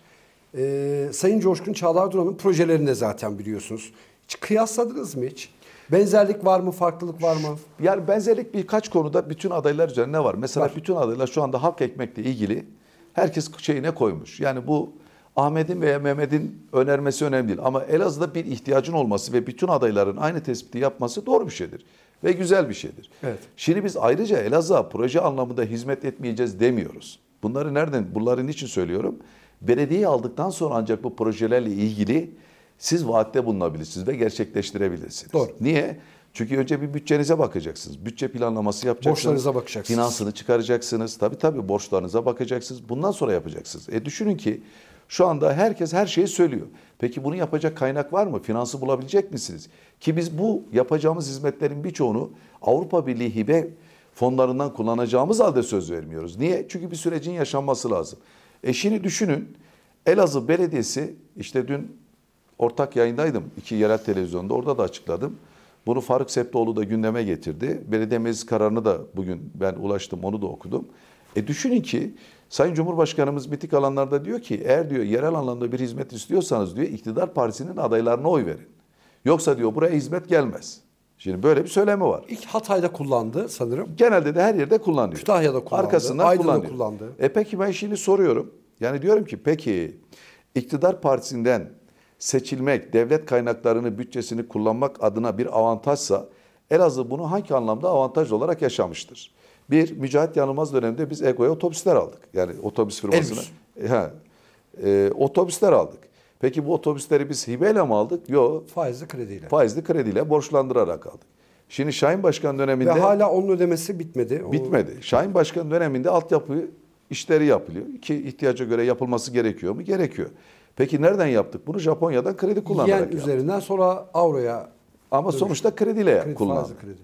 e, Sayın Coşkun Çağlar Duran'ın projelerinde zaten biliyorsunuz. Hiç kıyasladınız mı hiç? Benzerlik var mı, farklılık var mı? Yani benzerlik birkaç konuda bütün adaylar üzerine var. Mesela var. bütün adaylar şu anda halk ekmekle ilgili herkes şeyine koymuş. Yani bu Ahmet'in veya Mehmet'in önermesi önemli değil. Ama Elazığ'da bir ihtiyacın olması ve bütün adayların aynı tespiti yapması doğru bir şeydir. Ve güzel bir şeydir. Evet. Şimdi biz ayrıca Elazığ'a proje anlamında hizmet etmeyeceğiz demiyoruz. Bunları nereden, bunların için söylüyorum? Belediye aldıktan sonra ancak bu projelerle ilgili siz vaatte bulunabilirsiniz ve gerçekleştirebilirsiniz. Doğru. Niye? Çünkü önce bir bütçenize bakacaksınız. Bütçe planlaması yapacaksınız. Borçlarınıza bakacaksınız. Finansını çıkaracaksınız. Tabii tabii borçlarınıza bakacaksınız. Bundan sonra yapacaksınız. E düşünün ki şu anda herkes her şeyi söylüyor. Peki bunu yapacak kaynak var mı? Finansı bulabilecek misiniz? Ki biz bu yapacağımız hizmetlerin birçoğunu Avrupa Birliği hibe fonlarından kullanacağımız halde söz vermiyoruz. Niye? Çünkü bir sürecin yaşanması lazım. E şimdi düşünün Elazığ Belediyesi işte dün ortak yayındaydım iki yerel televizyonda orada da açıkladım. Bunu Faruk Septoğlu da gündeme getirdi. Belediye meclis kararını da bugün ben ulaştım onu da okudum. E düşünün ki Sayın Cumhurbaşkanımız bitik alanlarda diyor ki eğer diyor yerel anlamda bir hizmet istiyorsanız diyor iktidar partisinin adaylarına oy verin. Yoksa diyor buraya hizmet gelmez. Şimdi böyle bir söylemi var. İlk Hatay'da kullandı sanırım. Genelde de her yerde kullanıyor. Kütahya'da kullandı. Arkasından Aydın'da kullanıyor. kullandı. E peki ben şimdi soruyorum. Yani diyorum ki peki iktidar partisinden seçilmek, devlet kaynaklarını, bütçesini kullanmak adına bir avantajsa Elazığ bunu hangi anlamda avantaj olarak yaşamıştır? Bir, Mücahit Yanılmaz döneminde biz Ego'ya otobüsler aldık. Yani otobüs firmasına. Elbis. Ha, e, otobüsler aldık. Peki bu otobüsleri biz hibeyle mi aldık? Yok. Faizli krediyle. Faizli krediyle borçlandırarak aldık. Şimdi Şahin Başkan döneminde... Ve hala onun ödemesi bitmedi. O... Bitmedi. Şahin Başkan döneminde altyapı işleri yapılıyor. Ki ihtiyaca göre yapılması gerekiyor mu? Gerekiyor. Peki nereden yaptık bunu? Japonya'dan kredi kullanarak Yen yaptık. üzerinden sonra avroya... Ama dönüş. sonuçta krediyle kredi, kullandı. Kredi.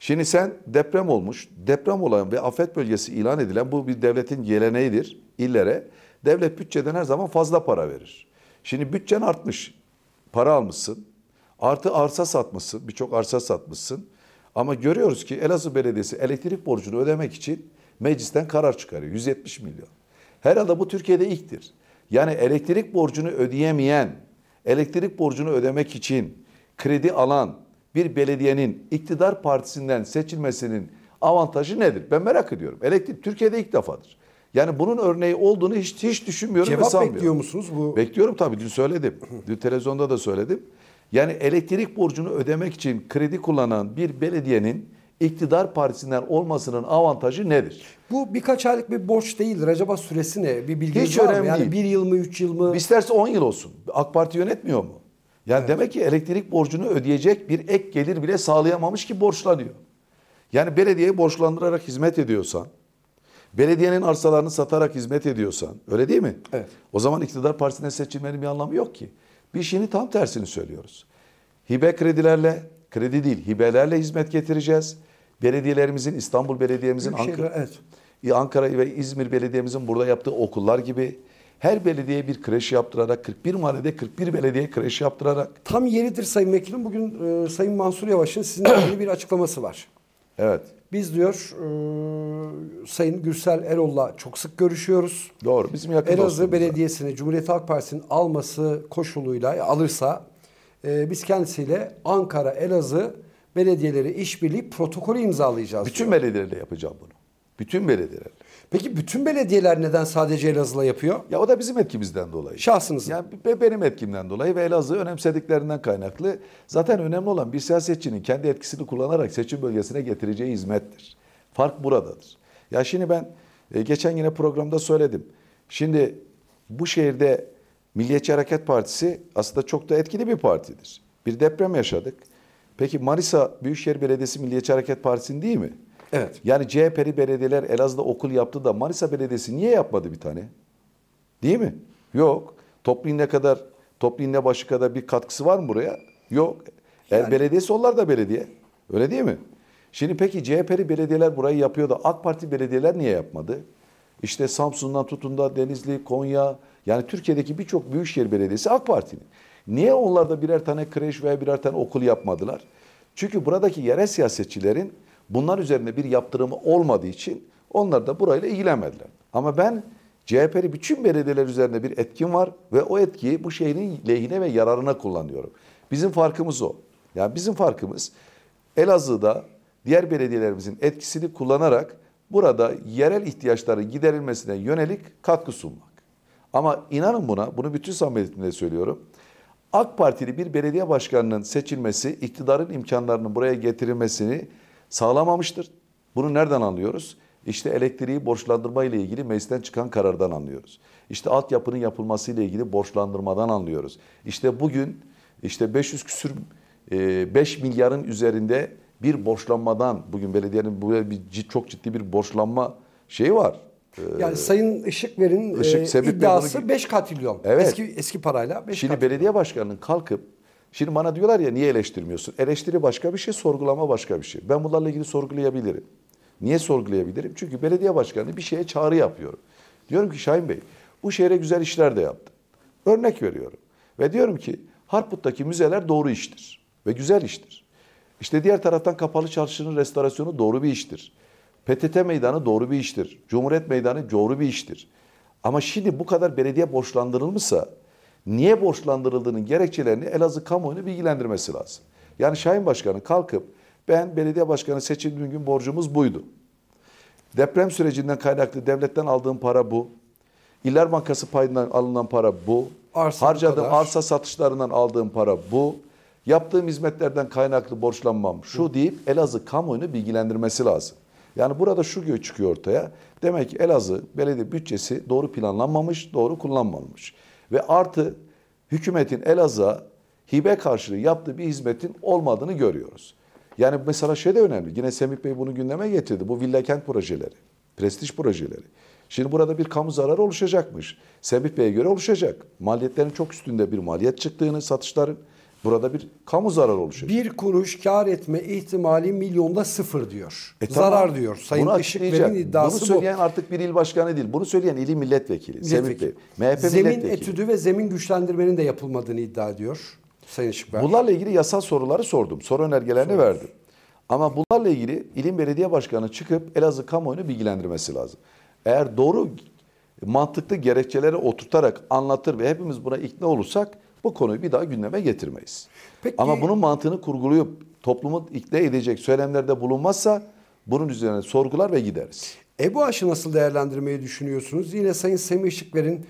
Şimdi sen deprem olmuş, deprem olan ve afet bölgesi ilan edilen bu bir devletin geleneğidir illere. Devlet bütçeden her zaman fazla para verir. Şimdi bütçen artmış. Para almışsın. Artı arsa satmışsın. Birçok arsa satmışsın. Ama görüyoruz ki Elazığ Belediyesi elektrik borcunu ödemek için meclisten karar çıkarıyor. 170 milyon. Herhalde bu Türkiye'de ilktir. Yani elektrik borcunu ödeyemeyen, elektrik borcunu ödemek için kredi alan bir belediyenin iktidar partisinden seçilmesinin avantajı nedir? Ben merak ediyorum. Elektrik Türkiye'de ilk defadır. Yani bunun örneği olduğunu hiç hiç düşünmüyorum Cevap ve sanmıyorum. bekliyor musunuz bu? Bekliyorum tabii dün söyledim. Dün televizyonda da söyledim. Yani elektrik borcunu ödemek için kredi kullanan bir belediyenin iktidar partisinden olmasının avantajı nedir? Bu birkaç aylık bir borç değildir. Acaba süresi ne? Bir bilginiz Hiç var önemli mı? Yani değil. bir yıl mı, üç yıl mı? İsterse on yıl olsun. AK Parti yönetmiyor mu? Yani evet. demek ki elektrik borcunu ödeyecek bir ek gelir bile sağlayamamış ki borçlanıyor. Yani belediyeyi borçlandırarak hizmet ediyorsan, belediyenin arsalarını satarak hizmet ediyorsan öyle değil mi? Evet. O zaman iktidar partisine seçilmenin bir anlamı yok ki. Bir şeyini tam tersini söylüyoruz. Hibe kredilerle, kredi değil hibelerle hizmet getireceğiz. Belediyelerimizin, İstanbul Belediyemizin, Ankara, şeyler, evet. Ankara ve İzmir Belediyemizin burada yaptığı okullar gibi her belediye bir kreş yaptırarak 41 mahallede 41 belediye kreş yaptırarak. Tam yeridir Sayın Vekilim. Bugün e, Sayın Mansur Yavaş'ın sizinle ilgili bir açıklaması var. Evet. Biz diyor e, Sayın Gürsel Erol'la çok sık görüşüyoruz. Doğru bizim yakın Elazığ Belediyesi'ni da. Cumhuriyet Halk Partisi'nin alması koşuluyla alırsa e, biz kendisiyle Ankara, Elazığ belediyeleri işbirliği protokolü imzalayacağız. Bütün belediyelerle yapacağım bunu. Bütün belediyelerle. Peki bütün belediyeler neden sadece Elazığ'la yapıyor? Ya o da bizim etkimizden dolayı. Şahsınız. Yani benim etkimden dolayı ve Elazığ'ı önemsediklerinden kaynaklı. Zaten önemli olan bir siyasetçinin kendi etkisini kullanarak seçim bölgesine getireceği hizmettir. Fark buradadır. Ya şimdi ben e, geçen yine programda söyledim. Şimdi bu şehirde Milliyetçi Hareket Partisi aslında çok da etkili bir partidir. Bir deprem yaşadık. Peki Marisa Büyükşehir Belediyesi Milliyetçi Hareket Partisi'nin değil mi? Evet. Yani CHP'li belediyeler Elazığ'da okul yaptı da Manisa Belediyesi niye yapmadı bir tane? Değil mi? Yok. Toplu ne kadar, toplu ne başı kadar bir katkısı var mı buraya? Yok. E, yani. El belediyesi onlar da belediye. Öyle değil mi? Şimdi peki CHP'li belediyeler burayı yapıyor da AK Parti belediyeler niye yapmadı? İşte Samsun'dan tutun da Denizli, Konya yani Türkiye'deki birçok büyükşehir belediyesi AK Parti'nin. Niye onlarda birer tane kreş veya birer tane okul yapmadılar? Çünkü buradaki yerel siyasetçilerin Bunlar üzerine bir yaptırımı olmadığı için onlar da burayla ilgilenmediler. Ama ben CHP'li bütün belediyeler üzerinde bir etkin var ve o etkiyi bu şehrin lehine ve yararına kullanıyorum. Bizim farkımız o. Yani bizim farkımız Elazığ'da diğer belediyelerimizin etkisini kullanarak burada yerel ihtiyaçların giderilmesine yönelik katkı sunmak. Ama inanın buna, bunu bütün samimiyetimle söylüyorum. AK Partili bir belediye başkanının seçilmesi, iktidarın imkanlarının buraya getirilmesini sağlamamıştır. Bunu nereden anlıyoruz? İşte elektriği borçlandırma ile ilgili meclisten çıkan karardan anlıyoruz. İşte altyapının yapılması ile ilgili borçlandırmadan anlıyoruz. İşte bugün işte 500 küsür 5 e, milyarın üzerinde bir borçlanmadan bugün belediyenin böyle bir çok ciddi bir borçlanma şeyi var. E, yani Sayın Işıkver'in Işık, e, iddiası 5 katrilyon. Evet. Eski eski parayla 5 Şimdi katrilyon. belediye başkanının kalkıp Şimdi bana diyorlar ya niye eleştirmiyorsun? Eleştiri başka bir şey, sorgulama başka bir şey. Ben bunlarla ilgili sorgulayabilirim. Niye sorgulayabilirim? Çünkü belediye başkanı bir şeye çağrı yapıyorum. Diyorum ki Şahin Bey bu şehre güzel işler de yaptı. Örnek veriyorum. Ve diyorum ki Harput'taki müzeler doğru iştir ve güzel iştir. İşte diğer taraftan kapalı çarşının restorasyonu doğru bir iştir. PTT meydanı doğru bir iştir. Cumhuriyet meydanı doğru bir iştir. Ama şimdi bu kadar belediye borçlandırılmışsa niye borçlandırıldığının gerekçelerini Elazığ kamuoyunu bilgilendirmesi lazım. Yani Şahin Başkanı kalkıp ben belediye başkanı seçildiğim gün borcumuz buydu. Deprem sürecinden kaynaklı devletten aldığım para bu. İller Bankası payından alınan para bu. Arsa Harcadığım kadar. arsa satışlarından aldığım para bu. Yaptığım hizmetlerden kaynaklı borçlanmam şu Hı. deyip Elazığ kamuoyunu bilgilendirmesi lazım. Yani burada şu çıkıyor ortaya. Demek ki Elazığ belediye bütçesi doğru planlanmamış, doğru kullanmamış. Ve artı hükümetin Elazığ'a hibe karşılığı yaptığı bir hizmetin olmadığını görüyoruz. Yani mesela şey de önemli. Yine Semih Bey bunu gündeme getirdi. Bu villa kent projeleri, prestij projeleri. Şimdi burada bir kamu zararı oluşacakmış. Semih Bey'e göre oluşacak. Maliyetlerin çok üstünde bir maliyet çıktığını satışların Burada bir kamu zararı oluşuyor. Bir kuruş kar etme ihtimali milyonda sıfır diyor. E Zarar diyor. Sayın Bunu Işıkler'in iddiası Bunu söyleyen bu. artık bir il başkanı değil. Bunu söyleyen ilin milletvekili. milletvekili. Semih MHP zemin milletvekili. etüdü ve zemin güçlendirmenin de yapılmadığını iddia ediyor Sayın Işıkber. Bunlarla ilgili yasal soruları sordum. Soru önergelerini Sorun. verdim. Ama bunlarla ilgili ilin belediye başkanı çıkıp Elazığ kamuoyunu bilgilendirmesi lazım. Eğer doğru mantıklı gerekçeleri oturtarak anlatır ve hepimiz buna ikna olursak bu konuyu bir daha gündeme getirmeyiz. Peki... Ama bunun mantığını kurguluyup toplumu ikna edecek söylemlerde bulunmazsa bunun üzerine sorgular ve gideriz. Ebu Aş'ı nasıl değerlendirmeyi düşünüyorsunuz? Yine Sayın Semih Şıkver'in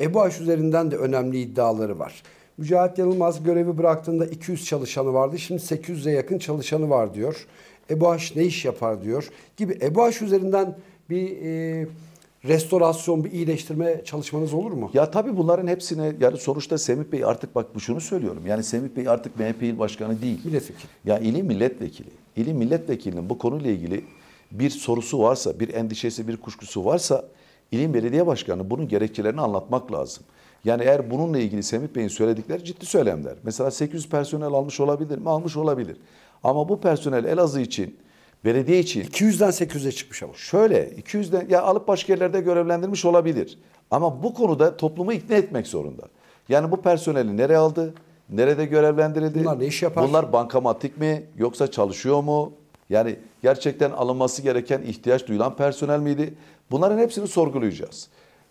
Ebu e Aş üzerinden de önemli iddiaları var. Mücahit Yanılmaz görevi bıraktığında 200 çalışanı vardı. Şimdi 800'e yakın çalışanı var diyor. Ebu Aş ne iş yapar diyor gibi. Ebu Aş üzerinden bir e, restorasyon, bir iyileştirme çalışmanız olur mu? Ya tabii bunların hepsine yani sonuçta Semih Bey artık bak bu şunu söylüyorum. Yani Semih Bey artık MHP il başkanı değil. Milletvekili. Ya ili milletvekili. İli milletvekilinin bu konuyla ilgili bir sorusu varsa, bir endişesi, bir kuşkusu varsa ilin belediye başkanı bunun gerekçelerini anlatmak lazım. Yani eğer bununla ilgili Semih Bey'in söyledikleri ciddi söylemler. Mesela 800 personel almış olabilir mi? Almış olabilir. Ama bu personel Elazığ için Belediye için. 200'den 800'e çıkmış ama. Şöyle 200'den ya alıp başka yerlerde görevlendirmiş olabilir. Ama bu konuda toplumu ikna etmek zorunda. Yani bu personeli nereye aldı? Nerede görevlendirildi? Bunlar ne iş yapar? Bunlar bankamatik mi yoksa çalışıyor mu? Yani gerçekten alınması gereken ihtiyaç duyulan personel miydi? Bunların hepsini sorgulayacağız.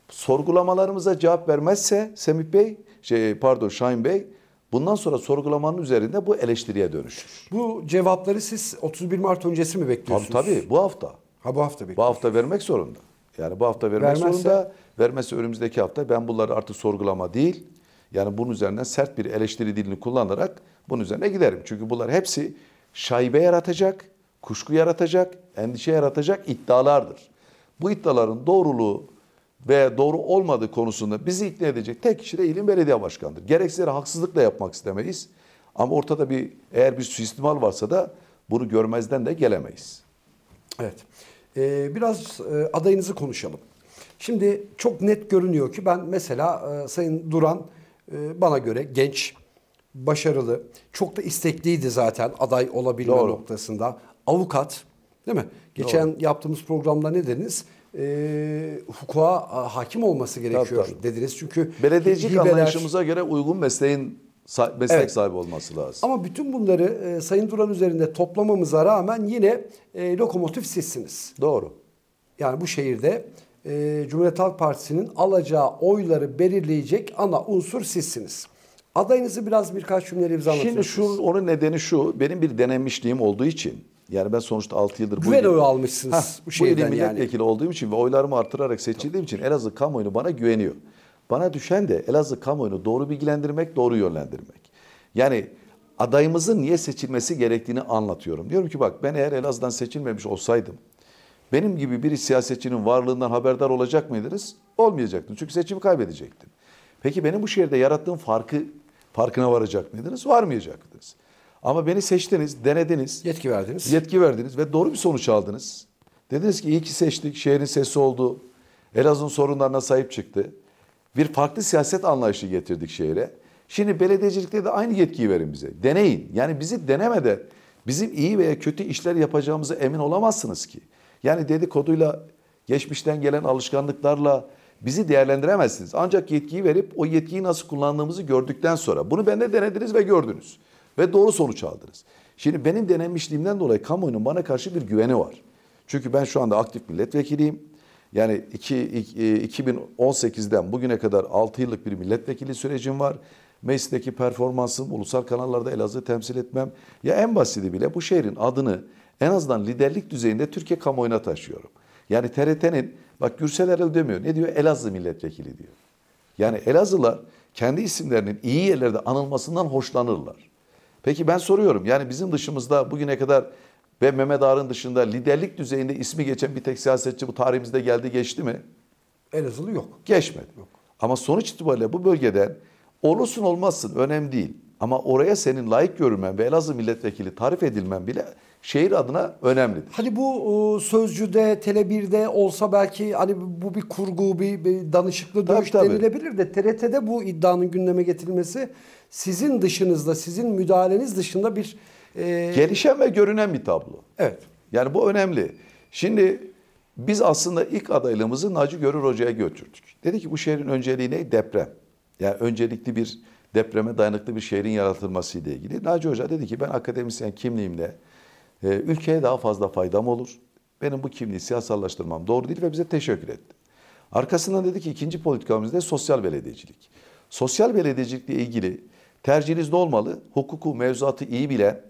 Sorgulamalarımıza cevap vermezse Semih Bey, şey, pardon Şahin Bey Bundan sonra sorgulamanın üzerinde bu eleştiriye dönüşür. Bu cevapları siz 31 Mart öncesi mi bekliyorsunuz? Tabii tabii bu hafta. Ha bu hafta Bu hafta vermek zorunda. Yani bu hafta vermek Vermezse... zorunda. Vermesi önümüzdeki hafta ben bunları artık sorgulama değil. Yani bunun üzerinden sert bir eleştiri dilini kullanarak bunun üzerine giderim. Çünkü bunlar hepsi şaibe yaratacak, kuşku yaratacak, endişe yaratacak iddialardır. Bu iddiaların doğruluğu ve doğru olmadığı konusunda bizi ikna edecek tek kişi de ilin belediye başkanıdır. Gerekseleri haksızlıkla yapmak istemeyiz. Ama ortada bir eğer bir suistimal varsa da bunu görmezden de gelemeyiz. Evet. Ee, biraz e, adayınızı konuşalım. Şimdi çok net görünüyor ki ben mesela e, Sayın Duran e, bana göre genç, başarılı, çok da istekliydi zaten aday olabilme Doğru. noktasında. Avukat değil mi? Geçen Doğru. yaptığımız programda ne dediniz? e, hukuka hakim olması gerekiyor tabii, tabii. dediniz. Çünkü belediyecilik hibeler... anlayışımıza göre uygun mesleğin meslek evet. sahibi olması lazım. Ama bütün bunları e, Sayın Duran üzerinde toplamamıza rağmen yine e, lokomotif sizsiniz. Doğru. Yani bu şehirde e, Cumhuriyet Halk Partisi'nin alacağı oyları belirleyecek ana unsur sizsiniz. Adayınızı biraz birkaç cümleyle bize anlatıyorsunuz. Şimdi şu, onun nedeni şu, benim bir denemişliğim olduğu için yani ben sonuçta 6 yıldır... Güven oyu almışsınız ha, bu şeyden bu milletvekili yani. olduğum için ve oylarımı artırarak seçildiğim için Elazığ kamuoyunu bana güveniyor. Bana düşen de Elazığ kamuoyunu doğru bilgilendirmek, doğru yönlendirmek. Yani adayımızın niye seçilmesi gerektiğini anlatıyorum. Diyorum ki bak ben eğer Elazığ'dan seçilmemiş olsaydım benim gibi bir siyasetçinin varlığından haberdar olacak mıydınız? Olmayacaktın çünkü seçimi kaybedecektin. Peki benim bu şehirde yarattığım farkı farkına varacak mıydınız? Varmayacaktınız. Ama beni seçtiniz, denediniz. Yetki verdiniz. Yetki verdiniz ve doğru bir sonuç aldınız. Dediniz ki iyi ki seçtik, şehrin sesi oldu. Elazığ'ın sorunlarına sahip çıktı. Bir farklı siyaset anlayışı getirdik şehre. Şimdi belediyecilikte de aynı yetkiyi verin bize. Deneyin. Yani bizi denemede bizim iyi veya kötü işler yapacağımızı emin olamazsınız ki. Yani dedikoduyla, geçmişten gelen alışkanlıklarla bizi değerlendiremezsiniz. Ancak yetkiyi verip o yetkiyi nasıl kullandığımızı gördükten sonra. Bunu bende denediniz ve gördünüz ve doğru sonuç aldınız. Şimdi benim denenmişliğimden dolayı kamuoyunun bana karşı bir güveni var. Çünkü ben şu anda aktif milletvekiliyim. Yani iki, iki, 2018'den e, bugüne kadar 6 yıllık bir milletvekili sürecim var. Meclisteki performansım, ulusal kanallarda Elazığ'ı temsil etmem. Ya en basiti bile bu şehrin adını en azından liderlik düzeyinde Türkiye kamuoyuna taşıyorum. Yani TRT'nin, bak Gürsel Erel demiyor, ne diyor? Elazığ milletvekili diyor. Yani Elazığlar kendi isimlerinin iyi yerlerde anılmasından hoşlanırlar. Peki ben soruyorum yani bizim dışımızda bugüne kadar ve Mehmet Ağar'ın dışında liderlik düzeyinde ismi geçen bir tek siyasetçi bu tarihimizde geldi geçti mi? Elazığlı yok. Geçmedi. Yok. Ama sonuç itibariyle bu bölgeden olursun olmazsın önemli değil. Ama oraya senin layık görülmen ve Elazığ milletvekili tarif edilmen bile şehir adına önemlidir. Hani bu e, Sözcü'de, Tele1'de olsa belki hani bu bir kurgu, bir, bir danışıklı dövüş denilebilir de TRT'de bu iddianın gündeme getirilmesi sizin dışınızda, sizin müdahaleniz dışında bir... E... Gelişen ve görünen bir tablo. Evet. Yani bu önemli. Şimdi biz aslında ilk adaylığımızı Naci Görür Hoca'ya götürdük. Dedi ki bu şehrin önceliği ne? Deprem. Yani öncelikli bir depreme dayanıklı bir şehrin yaratılması ile ilgili. Naci Hoca dedi ki ben akademisyen kimliğimle e, ülkeye daha fazla faydam olur. Benim bu kimliği siyasallaştırmam doğru değil ve bize teşekkür etti. Arkasından dedi ki ikinci politikamız da sosyal belediyecilik. Sosyal belediyecilikle ilgili Tercihinizde olmalı? Hukuku, mevzuatı iyi bilen,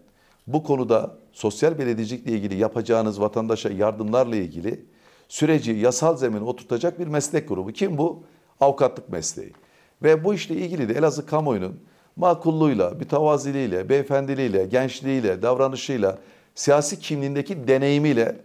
bu konuda sosyal belediyecilikle ilgili yapacağınız vatandaşa yardımlarla ilgili süreci yasal zemine oturtacak bir meslek grubu. Kim bu? Avukatlık mesleği. Ve bu işle ilgili de Elazığ kamuoyunun makulluğuyla, mütevaziliğiyle, beyefendiliğiyle, gençliğiyle, davranışıyla, siyasi kimliğindeki deneyimiyle,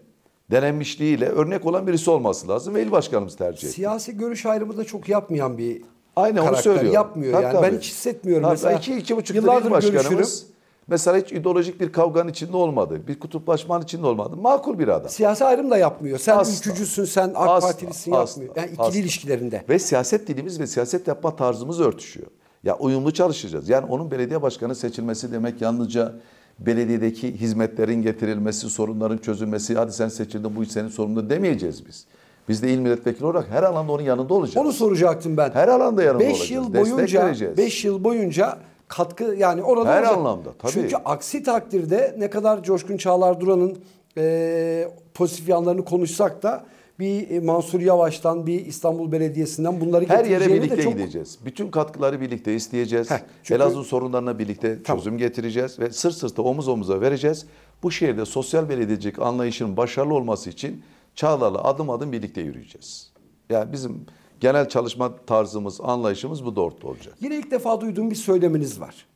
denenmişliğiyle örnek olan birisi olması lazım ve il başkanımız tercih etti. Siyasi görüş ayrımı da çok yapmayan bir Aynen onu söylüyorum. yapmıyor tabii, yani. Tabii. Ben hiç hissetmiyorum. Tabii, mesela iki, iki buçuk yıllardır başkanımız görüşürüm. mesela hiç ideolojik bir kavganın içinde olmadı. Bir kutuplaşmanın içinde olmadı. Makul bir adam. Siyasi ayrım da yapmıyor. Sen asla, ülkücüsün, sen AK asla, Partilisin asla, yapmıyor. Yani ikili asla. ilişkilerinde. Ve siyaset dilimiz ve siyaset yapma tarzımız örtüşüyor. Ya uyumlu çalışacağız. Yani onun belediye başkanı seçilmesi demek yalnızca belediyedeki hizmetlerin getirilmesi, sorunların çözülmesi, hadi sen seçildin bu iş senin sorunun demeyeceğiz biz. Biz de il milletvekili olarak her alanda onun yanında olacağız. Onu soracaktım ben. Her alanda yanında beş olacağız. Yıl boyunca, Destek 5 yıl boyunca katkı yani orada Her olacak. anlamda tabii. Çünkü aksi takdirde ne kadar Coşkun Çağlar Duran'ın e, pozitif yanlarını konuşsak da bir e, Mansur Yavaş'tan, bir İstanbul Belediyesi'nden bunları Her yere birlikte çok... gideceğiz. Bütün katkıları birlikte isteyeceğiz. Heh, çünkü... Elazığ sorunlarına birlikte tamam. çözüm getireceğiz ve sırt sırta omuz omuza vereceğiz. Bu şehirde sosyal belediyecilik anlayışının başarılı olması için Çağlar'la adım adım birlikte yürüyeceğiz. Yani bizim genel çalışma tarzımız, anlayışımız bu doğrultuda olacak. Yine ilk defa duyduğum bir söylemeniz var.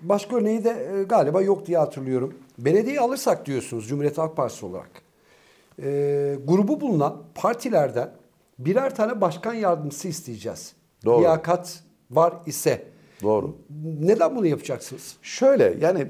Başka örneği de e, galiba yok diye hatırlıyorum. Belediye alırsak diyorsunuz Cumhuriyet Halk Partisi olarak. E, grubu bulunan partilerden birer tane başkan yardımcısı isteyeceğiz. Doğru. Liyakat var ise. Doğru. Neden bunu yapacaksınız? Şöyle yani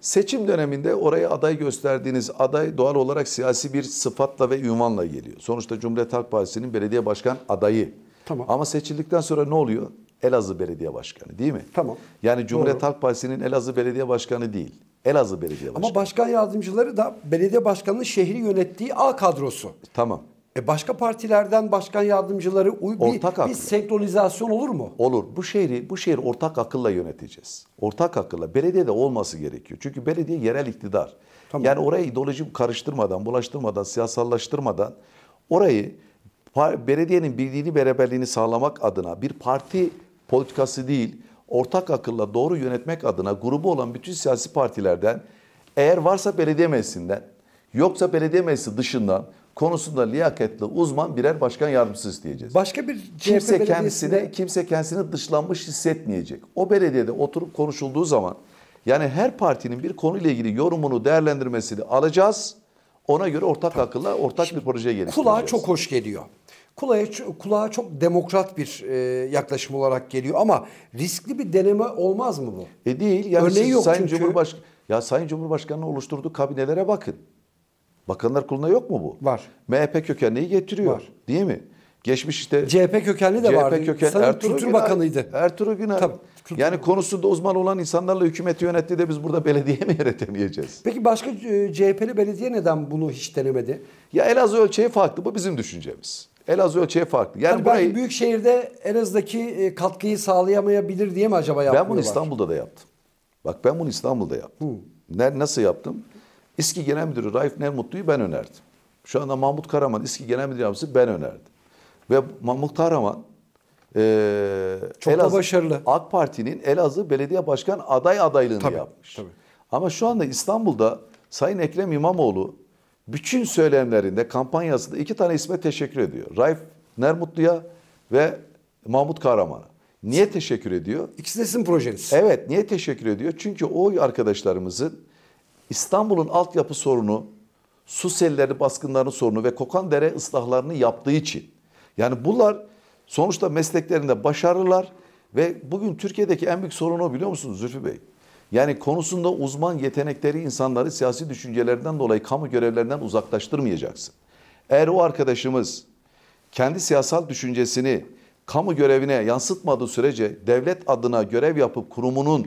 Seçim döneminde oraya aday gösterdiğiniz aday doğal olarak siyasi bir sıfatla ve ünvanla geliyor. Sonuçta Cumhuriyet Halk Partisi'nin belediye başkan adayı. Tamam. Ama seçildikten sonra ne oluyor? Elazığ Belediye Başkanı değil mi? Tamam. Yani Cumhuriyet Doğru. Halk Partisi'nin Elazığ Belediye Başkanı değil. Elazığ Belediye Başkanı. Ama başkan yardımcıları da belediye başkanının şehri yönettiği A kadrosu. Tamam. E başka partilerden başkan yardımcıları uy ortak bir, bir senkronizasyon olur mu? Olur. Bu şehri bu şehir ortak akılla yöneteceğiz. Ortak akılla belediye de olması gerekiyor. Çünkü belediye yerel iktidar. Tamam. Yani oraya ideoloji karıştırmadan, bulaştırmadan, siyasallaştırmadan orayı belediyenin birliğini beraberliğini sağlamak adına bir parti politikası değil, ortak akılla doğru yönetmek adına grubu olan bütün siyasi partilerden eğer varsa belediye meclisinden, yoksa belediye meclisi dışından konusunda liyaketli uzman birer başkan yardımcısı isteyeceğiz. Başka bir CHP kimse kendisine kimse kendisini dışlanmış hissetmeyecek. O belediyede oturup konuşulduğu zaman yani her partinin bir konuyla ilgili yorumunu değerlendirmesini alacağız. Ona göre ortak tamam. akılla ortak Şimdi, bir proje geliştireceğiz. Kulağa çok hoş geliyor. Kulağa, kulağa çok demokrat bir e, yaklaşım olarak geliyor ama riskli bir deneme olmaz mı bu? E değil. Yani Örneği siz, yok Sayın çünkü. Cumhurbaş ya Sayın Cumhurbaşkanı'nın oluşturduğu kabinelere bakın. Bakanlar kuluna yok mu bu? Var. MHP kökenliyi getiriyor. Var. Değil mi? Geçmiş işte CHP kökenli de CHP vardı. Köken, Sanırım Ertuğrul Kültür Günay, Bakanıydı. Ertuğrul Günay. Tabii, Yani konusunda uzman olan insanlarla hükümeti yönetti de biz burada belediye mi yönetemeyeceğiz? Peki başka e, CHP'li belediye neden bunu hiç denemedi? Ya Elazığ ölçeği farklı bu bizim düşüncemiz. Elazığ ölçeği farklı. Yani Tabii burayı, belki büyük şehirde Elazığ'daki e, katkıyı sağlayamayabilir diye mi acaba yapıyorlar? Ben bunu İstanbul'da da yaptım. Bak ben bunu İstanbul'da yaptım. Hı. Ne, nasıl yaptım? İSKİ Genel Müdürü Raif Nermutlu'yu ben önerdim. Şu anda Mahmut Karaman İSKİ Genel Müdür Yardımcısı ben önerdim. Ve Mahmut Karaman e, çok Elazığ, da başarılı. AK Parti'nin Elazığ Belediye Başkan aday adaylığını tabii, yapmış. Tabii. Ama şu anda İstanbul'da Sayın Ekrem İmamoğlu bütün söylemlerinde, kampanyasında iki tane isme teşekkür ediyor. Raif Nermutlu'ya ve Mahmut Kahraman'a. Niye teşekkür ediyor? İkisi de sizin projeniz. Evet, niye teşekkür ediyor? Çünkü o arkadaşlarımızın İstanbul'un altyapı sorunu, su selleri baskınlarının sorunu ve kokan dere ıslahlarını yaptığı için. Yani bunlar sonuçta mesleklerinde başarılar ve bugün Türkiye'deki en büyük sorunu biliyor musunuz Zülfü Bey? Yani konusunda uzman yetenekleri insanları siyasi düşüncelerinden dolayı kamu görevlerinden uzaklaştırmayacaksın. Eğer o arkadaşımız kendi siyasal düşüncesini kamu görevine yansıtmadığı sürece devlet adına görev yapıp kurumunun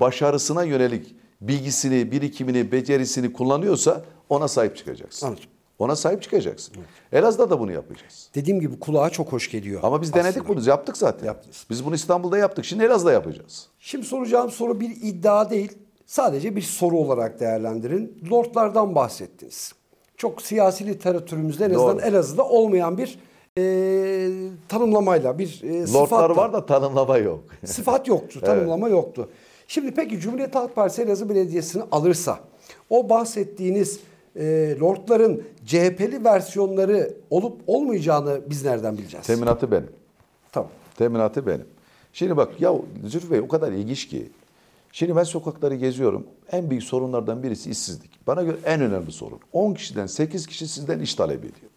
başarısına yönelik bilgisini, birikimini, becerisini kullanıyorsa ona sahip çıkacaksın. Anladım. Ona sahip çıkacaksın. Evet. Elazığ'da da bunu yapacağız. Dediğim gibi kulağa çok hoş geliyor. Ama biz aslında. denedik bunu, yaptık zaten. Yaptınız. Biz bunu İstanbul'da yaptık, şimdi Elazığ'da yapacağız. Şimdi soracağım soru bir iddia değil, sadece bir soru olarak değerlendirin. Lordlardan bahsettiniz. Çok siyasi literatürümüzde en azından Doğru. Elazığ'da olmayan bir e, tanımlamayla, bir e, Lordlar sıfatla. Lordlar var da tanımlama yok. sıfat yoktu, tanımlama evet. yoktu. Şimdi peki Cumhuriyet Halk Partisi Elazığ Belediyesi'ni alırsa o bahsettiğiniz e, lordların CHP'li versiyonları olup olmayacağını biz nereden bileceğiz? Teminatı benim. Tamam. Teminatı benim. Şimdi bak ya Zülfü Bey o kadar ilginç ki. Şimdi ben sokakları geziyorum. En büyük sorunlardan birisi işsizlik. Bana göre en önemli sorun. 10 kişiden 8 kişi sizden iş talep ediyor.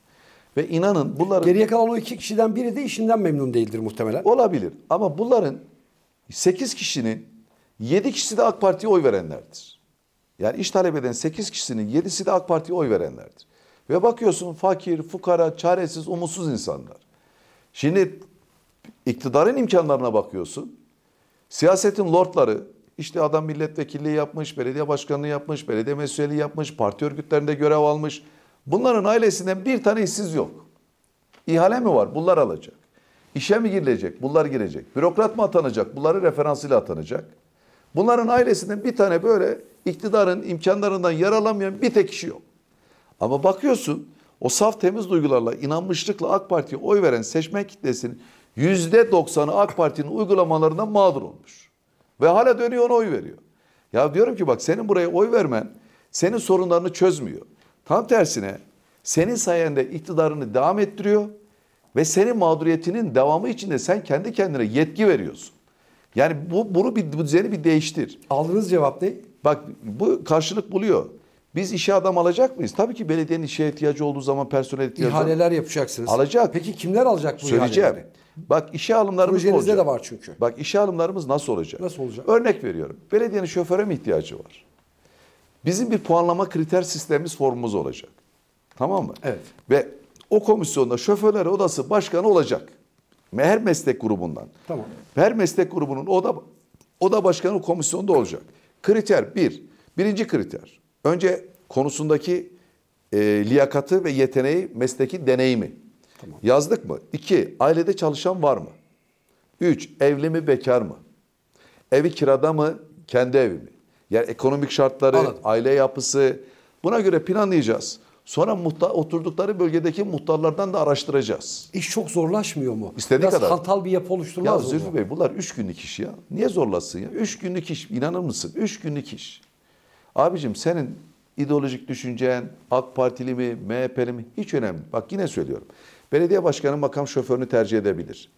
Ve inanın bunların... Geriye kalan o iki kişiden biri de işinden memnun değildir muhtemelen. Olabilir. Ama bunların 8 kişinin 7 kişisi de AK Parti'ye oy verenlerdir. Yani iş talep eden 8 kişinin 7'si de AK Parti'ye oy verenlerdir. Ve bakıyorsun fakir, fukara, çaresiz, umutsuz insanlar. Şimdi iktidarın imkanlarına bakıyorsun. Siyasetin lordları, işte adam milletvekilliği yapmış, belediye başkanlığı yapmış, belediye mesuliyeti yapmış, parti örgütlerinde görev almış. Bunların ailesinden bir tane işsiz yok. İhale mi var? Bunlar alacak. İşe mi girilecek? Bunlar girecek. Bürokrat mı atanacak? Bunları referansıyla atanacak. Bunların ailesinden bir tane böyle iktidarın imkanlarından yararlanmayan bir tek kişi yok. Ama bakıyorsun o saf temiz duygularla, inanmışlıkla AK Parti'ye oy veren seçmen kitlesinin yüzde doksanı AK Parti'nin uygulamalarından mağdur olmuş. Ve hala dönüyor ona oy veriyor. Ya diyorum ki bak senin buraya oy vermen senin sorunlarını çözmüyor. Tam tersine senin sayende iktidarını devam ettiriyor ve senin mağduriyetinin devamı içinde sen kendi kendine yetki veriyorsun. Yani bu bunu bir bu düzeni bir değiştir. Aldığınız cevap ne? Bak bu karşılık buluyor. Biz işe adam alacak mıyız? Tabii ki belediyenin işe ihtiyacı olduğu zaman personel ihtiyacı İhaleler yapacaksınız. Alacak. Peki kimler alacak bu Söyleyeceğim. ihaleleri? Bak işe alımlarımız Projenizde olacak. de var çünkü. Bak işe alımlarımız nasıl olacak? Nasıl olacak? Örnek veriyorum. Belediyenin şoföre mi ihtiyacı var? Bizim bir puanlama kriter sistemimiz formumuz olacak. Tamam mı? Evet. Ve o komisyonda şoförler odası başkanı olacak. Her meslek grubundan. Tamam. Her meslek grubunun o da o da başkanı komisyonda olacak. Kriter bir. Birinci kriter. Önce konusundaki e, liyakatı ve yeteneği, mesleki deneyimi. Tamam. Yazdık mı? İki, ailede çalışan var mı? Üç, evli mi, bekar mı? Evi kirada mı, kendi evi mi? Yani ekonomik şartları, Anladım. aile yapısı. Buna göre planlayacağız. Sonra muhta, oturdukları bölgedeki muhtarlardan da araştıracağız. İş çok zorlaşmıyor mu? İstediği Biraz kadar. hantal bir yapı oluşturmaz mı? Ya Zülfü Bey bunlar 3 günlük iş ya. Niye zorlasın ya? 3 günlük iş inanır mısın? 3 günlük iş. Abicim senin ideolojik düşüncen AK Partili mi, MHP'li mi hiç önemli. Bak yine söylüyorum. Belediye başkanı makam şoförünü tercih edebilir.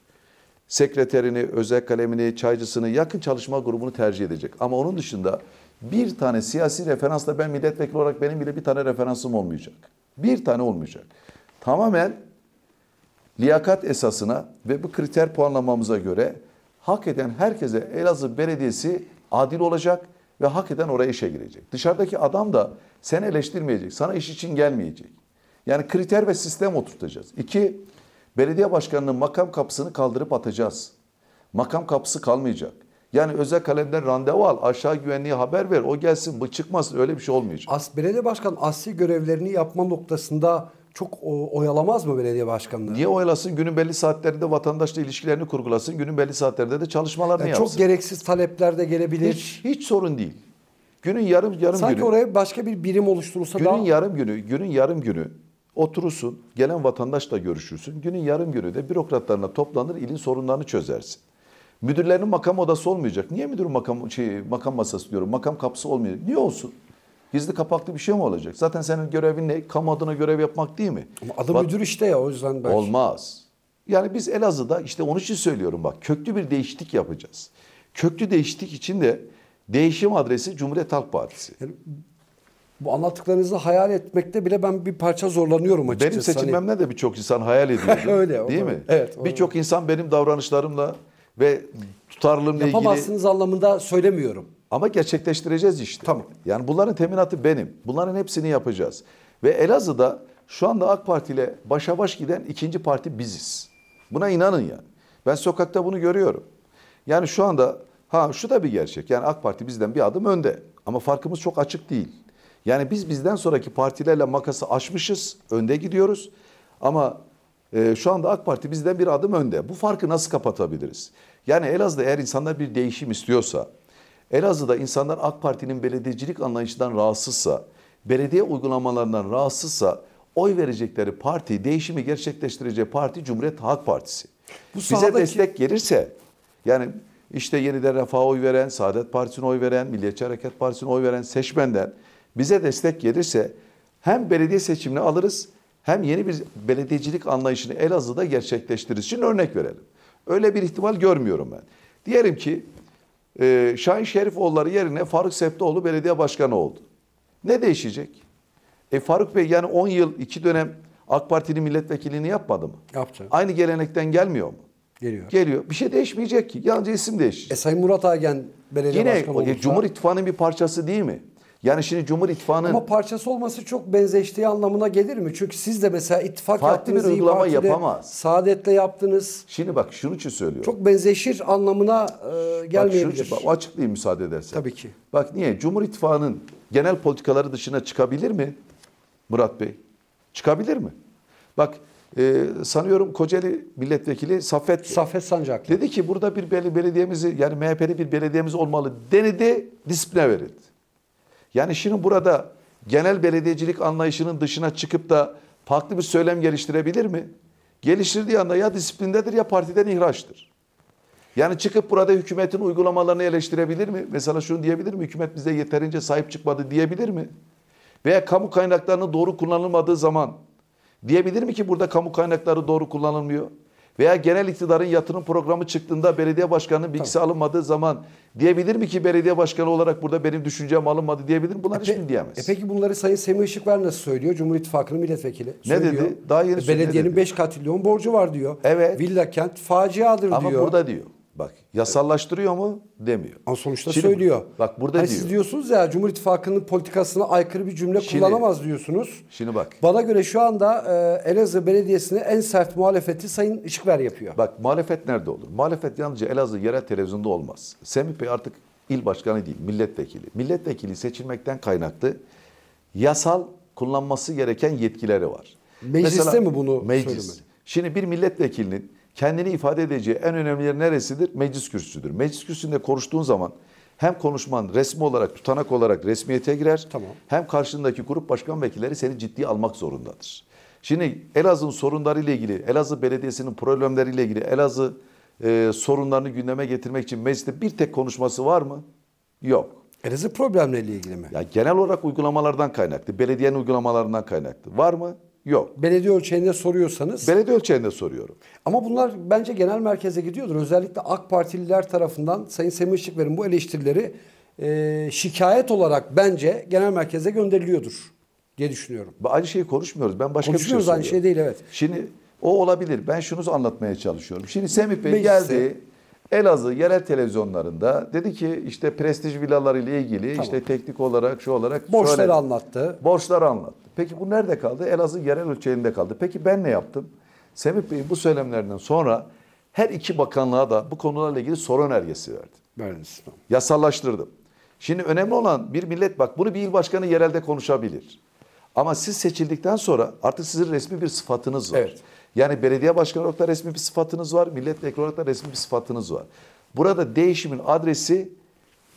Sekreterini, özel kalemini, çaycısını, yakın çalışma grubunu tercih edecek. Ama onun dışında bir tane siyasi referansla ben milletvekili olarak benim bile bir tane referansım olmayacak. Bir tane olmayacak. Tamamen liyakat esasına ve bu kriter puanlamamıza göre hak eden herkese Elazığ Belediyesi adil olacak ve hak eden oraya işe girecek. Dışarıdaki adam da seni eleştirmeyecek, sana iş için gelmeyecek. Yani kriter ve sistem oturtacağız. İki, belediye başkanının makam kapısını kaldırıp atacağız. Makam kapısı kalmayacak. Yani özel kalemden randevu al. Aşağı güvenliğe haber ver. O gelsin. Bu çıkmasın. Öyle bir şey olmayacak. As, belediye başkan asli görevlerini yapma noktasında çok oyalamaz mı belediye başkanları? Niye oyalasın? Günün belli saatlerinde vatandaşla ilişkilerini kurgulasın. Günün belli saatlerinde de çalışmalarını yani yapsın. Çok gereksiz talepler de gelebilir. Hiç, hiç sorun değil. Günün yarım yarım Sanki günü. Sanki oraya başka bir birim oluşturulsa günün daha. Günün yarım günü, günün yarım günü oturursun, gelen vatandaşla görüşürsün. Günün yarım günü de bürokratlarına toplanır, ilin sorunlarını çözersin. Müdürlerin makam odası olmayacak. Niye müdür makam şey, makam masası diyorum? Makam kapısı olmayacak. Niye olsun? Gizli kapaklı bir şey mi olacak? Zaten senin görevin ne? Kamu adına görev yapmak değil mi? Ama adam Bak, müdür işte ya o yüzden ben. Olmaz. Yani biz Elazığ'da işte onun için söylüyorum bak köklü bir değişiklik yapacağız. Köklü değişiklik için de değişim adresi Cumhuriyet Halk Partisi. Yani bu anlattıklarınızı hayal etmekte bile ben bir parça zorlanıyorum açıkçası. Benim hani seçilmemle de birçok insan hayal ediyor. Öyle. Değil mi? Evet. Birçok insan benim davranışlarımla ve tutarlılığımla ilgili... Yapamazsınız anlamında söylemiyorum. Ama gerçekleştireceğiz işte. Tamam. Yani bunların teminatı benim. Bunların hepsini yapacağız. Ve Elazığ'da şu anda AK Parti ile başa baş giden ikinci parti biziz. Buna inanın yani. Ben sokakta bunu görüyorum. Yani şu anda ha şu da bir gerçek. Yani AK Parti bizden bir adım önde. Ama farkımız çok açık değil. Yani biz bizden sonraki partilerle makası açmışız. Önde gidiyoruz. Ama ee, şu anda AK Parti bizden bir adım önde. Bu farkı nasıl kapatabiliriz? Yani Elazığ'da eğer insanlar bir değişim istiyorsa, Elazığ'da insanlar AK Parti'nin belediyecilik anlayışından rahatsızsa, belediye uygulamalarından rahatsızsa oy verecekleri parti, değişimi gerçekleştireceği parti Cumhuriyet Halk Partisi. Bu sahadaki... Bize destek gelirse yani işte yeniden Refah'a oy veren, Saadet Partisi'ne oy veren, Milliyetçi Hareket Partisi'ne oy veren seçmenden bize destek gelirse hem belediye seçimini alırız hem yeni bir belediyecilik anlayışını Elazığ'da gerçekleştirir Şimdi örnek verelim. Öyle bir ihtimal görmüyorum ben. Diyelim ki e, Şahin Şerifoğulları yerine Faruk Septoğlu belediye başkanı oldu. Ne değişecek? E Faruk Bey yani 10 yıl, 2 dönem AK Parti'nin milletvekilliğini yapmadı mı? Yaptı. Aynı gelenekten gelmiyor mu? Geliyor. Geliyor. Bir şey değişmeyecek ki. Yalnızca isim değişecek. E Sayın Murat Agen belediye Yine, başkanı olursa... Yine Cumhur İttifakı'nın bir parçası değil mi? Yani şimdi Cumhur İttifakı'nın... Ama parçası olması çok benzeştiği anlamına gelir mi? Çünkü siz de mesela ittifak Farklı bir uygulama yapamaz. Saadet'le yaptınız. Şimdi bak şunu için söylüyorum. Çok benzeşir anlamına e, gelmeyebilir. Bak, şunu, bak, açıklayayım müsaade edersen. Tabii ki. Bak niye? Cumhur İttifakı'nın genel politikaları dışına çıkabilir mi Murat Bey? Çıkabilir mi? Bak e, sanıyorum Kocaeli milletvekili Saffet Saffet Sancak dedi ki burada bir belediyemizi yani MHP'li bir belediyemiz olmalı Denedi disipline verildi. Yani şimdi burada genel belediyecilik anlayışının dışına çıkıp da farklı bir söylem geliştirebilir mi? Geliştirdiği anda ya disiplindedir ya partiden ihraçtır. Yani çıkıp burada hükümetin uygulamalarını eleştirebilir mi? Mesela şunu diyebilir mi? Hükümet bize yeterince sahip çıkmadı diyebilir mi? Veya kamu kaynaklarının doğru kullanılmadığı zaman diyebilir mi ki burada kamu kaynakları doğru kullanılmıyor? Veya genel iktidarın yatırım programı çıktığında belediye başkanının bilgisi Tabii. alınmadığı zaman diyebilir mi ki belediye başkanı olarak burada benim düşüncem alınmadı diyebilir mi? Bunlar e hiçbir diyemez. E peki bunları Sayın Semih Işıkver nasıl söylüyor? Cumhur İttifakı'nın milletvekili. Söylüyor. Ne dedi? Daha yeni e, Belediyenin 5 katrilyon borcu var diyor. Evet. Villa kent faciadır Ama diyor. Ama burada diyor. Bak yasallaştırıyor mu demiyor. Ama sonuçta Şimdi, söylüyor. Bak burada hani diyor. Siz diyorsunuz ya Cumhur İttifakı'nın politikasına aykırı bir cümle şimdi, kullanamaz diyorsunuz. Şimdi bak. Bana göre şu anda e, Elazığ Belediyesi'ne en sert muhalefeti Sayın Işıkver yapıyor. Bak muhalefet nerede olur? Muhalefet yalnızca Elazığ yerel televizyonda olmaz. Semih Bey artık il başkanı değil milletvekili. Milletvekili seçilmekten kaynaklı yasal kullanması gereken yetkileri var. Mecliste Mesela, mi bunu meclis. söylemeli? Şimdi bir milletvekilinin kendini ifade edeceği en önemli yer neresidir? Meclis kürsüsüdür. Meclis kürsüsünde konuştuğun zaman hem konuşman resmi olarak, tutanak olarak resmiyete girer. Tamam. Hem karşındaki grup başkan vekilleri seni ciddiye almak zorundadır. Şimdi Elazığ'ın sorunları ile ilgili, Elazığ Belediyesi'nin problemleri ile ilgili, Elazığ e, sorunlarını gündeme getirmek için mecliste bir tek konuşması var mı? Yok. Elazığ problemleriyle ilgili mi? Ya genel olarak uygulamalardan kaynaklı, belediyenin uygulamalarından kaynaklı. Var mı? Yok. Belediye ölçeğinde soruyorsanız. Belediye ölçeğinde soruyorum. Ama bunlar bence genel merkeze gidiyordur. Özellikle AK Partililer tarafından Sayın Semih Işıkver'in bu eleştirileri e, şikayet olarak bence genel merkeze gönderiliyordur diye düşünüyorum. Aynı şeyi konuşmuyoruz. Ben başka konuşmuyoruz bir şey aynı şey değil evet. Şimdi o olabilir. Ben şunu anlatmaya çalışıyorum. Şimdi Semih Bey Meclisi. geldi. Elazığ yerel televizyonlarında dedi ki işte prestij villaları ile ilgili tamam. işte teknik olarak şu olarak borçları söyledi. anlattı. Borçları anlattı. Peki bu nerede kaldı? Elazığ yerel ölçeğinde kaldı. Peki ben ne yaptım? Semih Bey'in bu söylemlerinden sonra her iki bakanlığa da bu konularla ilgili soru önergesi verdim. Verdiniz. Yasallaştırdım. Şimdi önemli olan bir millet bak bunu bir il başkanı yerelde konuşabilir. Ama siz seçildikten sonra artık sizin resmi bir sıfatınız var. Evet. Yani belediye başkanı olarak da resmi bir sıfatınız var. Milletvekili olarak da resmi bir sıfatınız var. Burada değişimin adresi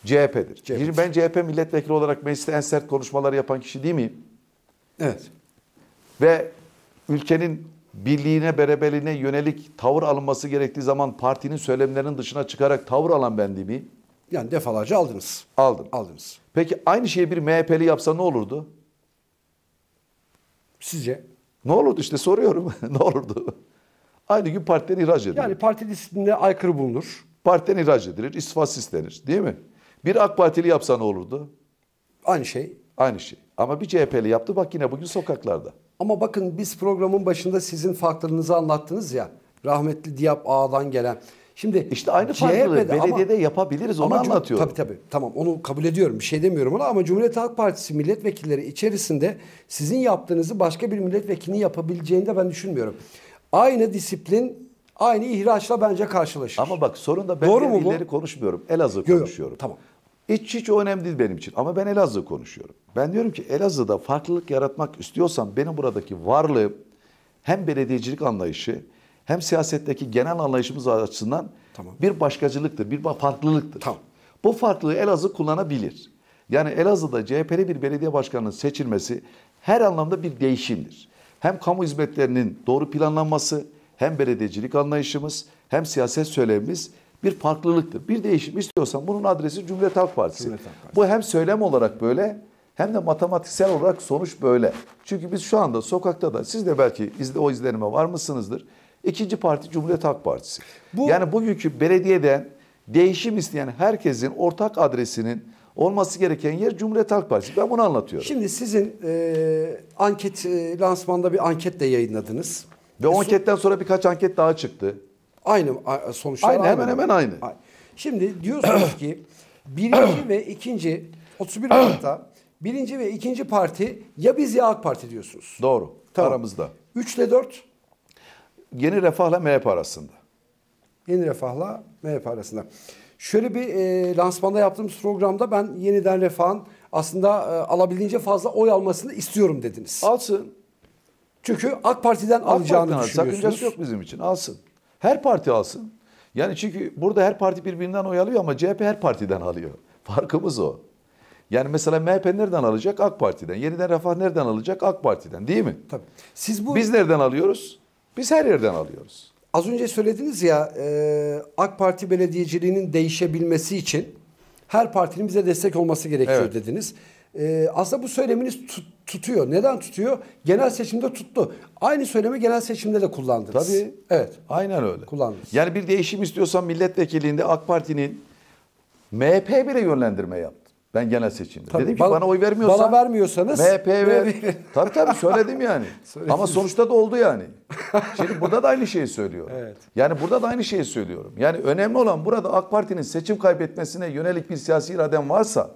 CHP'dir. CHP'dir. Ben CHP milletvekili olarak mecliste en sert konuşmaları yapan kişi değil miyim? Evet. Ve ülkenin birliğine, berebeliğine yönelik tavır alınması gerektiği zaman partinin söylemlerinin dışına çıkarak tavır alan ben Yani defalarca aldınız. Aldım. Aldınız. Peki aynı şeyi bir MHP'li yapsa ne olurdu? Sizce? Ne olurdu işte soruyorum. ne olurdu? Aynı gün partiden ihraç edilir. Yani parti disiplinine aykırı bulunur. Partiden ihraç edilir, istifası istenir değil mi? Bir AK Partili yapsa ne olurdu? Aynı şey. Aynı şey. Ama bir CHP'li yaptı bak yine bugün sokaklarda. Ama bakın biz programın başında sizin farklılığınızı anlattınız ya. Rahmetli Diyap Ağa'dan gelen. Şimdi işte aynı farklılığı belediyede ama, yapabiliriz onu ama anlatıyorum. Tabii tabii tamam onu kabul ediyorum bir şey demiyorum ona ama Cumhuriyet Halk Partisi milletvekilleri içerisinde sizin yaptığınızı başka bir milletvekilinin yapabileceğini de ben düşünmüyorum. Aynı disiplin aynı ihraçla bence karşılaşır. Ama bak sorun da ben Doğru mu ileri bu? konuşmuyorum. Elazığ yok, konuşuyorum. tamam. Hiç hiç önemli değil benim için ama ben Elazığ konuşuyorum. Ben diyorum ki Elazığ'da farklılık yaratmak istiyorsam benim buradaki varlığım hem belediyecilik anlayışı hem siyasetteki genel anlayışımız açısından tamam. bir başkacılıktır, bir farklılıktır. Tamam. Bu farklılığı Elazığ kullanabilir. Yani Elazığ'da CHP'li bir belediye başkanının seçilmesi her anlamda bir değişimdir. Hem kamu hizmetlerinin doğru planlanması, hem belediyecilik anlayışımız, hem siyaset söylemimiz bir farklılıktır. Bir değişim istiyorsan bunun adresi Cumhuriyet Halk Partisi. Cumhuriyet Halk Partisi. Bu hem söylem olarak böyle hem de matematiksel olarak sonuç böyle. Çünkü biz şu anda sokakta da siz de belki izle, o izlenime var mısınızdır. İkinci parti Cumhuriyet Halk Partisi. Bu... Yani bugünkü belediyeden değişim isteyen herkesin ortak adresinin olması gereken yer Cumhuriyet Halk Partisi. Ben bunu anlatıyorum. Şimdi sizin e, anket e, lansmanda bir anket de yayınladınız. Ve o e, anketten sonra birkaç anket daha çıktı. Aynı sonuçlar aynı. aynı hemen hemen aynı. aynı. Şimdi diyorsunuz ki birinci ve ikinci 31 Mart'ta birinci ve ikinci parti ya biz ya AK Parti diyorsunuz. Doğru. Tamam. Aramızda. 3 ile 4? Yeni Refah'la MHP arasında. Yeni Refah'la MHP arasında. Şöyle bir e, lansmanda yaptığımız programda ben yeniden Refah'ın aslında e, alabildiğince fazla oy almasını istiyorum dediniz. Alsın. Çünkü AK Parti'den AK alacağını Parti'den düşünüyorsunuz. Sakıncası yok bizim için. Alsın. Her parti alsın. Yani çünkü burada her parti birbirinden oy alıyor ama CHP her partiden alıyor. Farkımız o. Yani mesela MHP nereden alacak? AK Parti'den. Yeniden Refah nereden alacak? AK Parti'den değil mi? Tabii. Siz bu... Biz nereden alıyoruz? Biz her yerden alıyoruz. Az önce söylediniz ya e, AK Parti belediyeciliğinin değişebilmesi için her partinin bize destek olması gerekiyor evet. dediniz. E, aslında bu söyleminiz tut, tutuyor. Neden tutuyor? Genel seçimde tuttu. Aynı söylemi genel seçimde de kullandınız. Tabii. Evet. Aynen öyle. Kullandınız. Yani bir değişim istiyorsan milletvekilliğinde AK Parti'nin MHP bile yönlendirme yaptı. Ben genel seçimde. Tabii, Dedim ki bana, bana oy vermiyorsan. Bana vermiyorsanız. MHP ver. tabii tabii söyledim yani. Söylediniz. Ama sonuçta da oldu yani. Şimdi burada da aynı şeyi söylüyorum. Evet. Yani burada da aynı şeyi söylüyorum. Yani önemli olan burada AK Parti'nin seçim kaybetmesine yönelik bir siyasi iraden varsa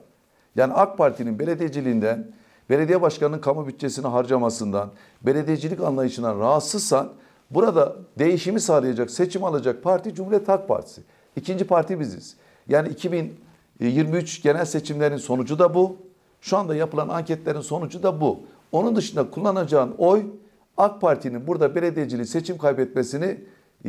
yani AK Parti'nin belediyeciliğinden, belediye başkanının kamu bütçesini harcamasından, belediyecilik anlayışından rahatsızsan burada değişimi sağlayacak, seçim alacak parti Cumhuriyet Halk Partisi. İkinci parti biziz. Yani 2023 genel seçimlerin sonucu da bu. Şu anda yapılan anketlerin sonucu da bu. Onun dışında kullanacağın oy AK Parti'nin burada belediyeciliği seçim kaybetmesini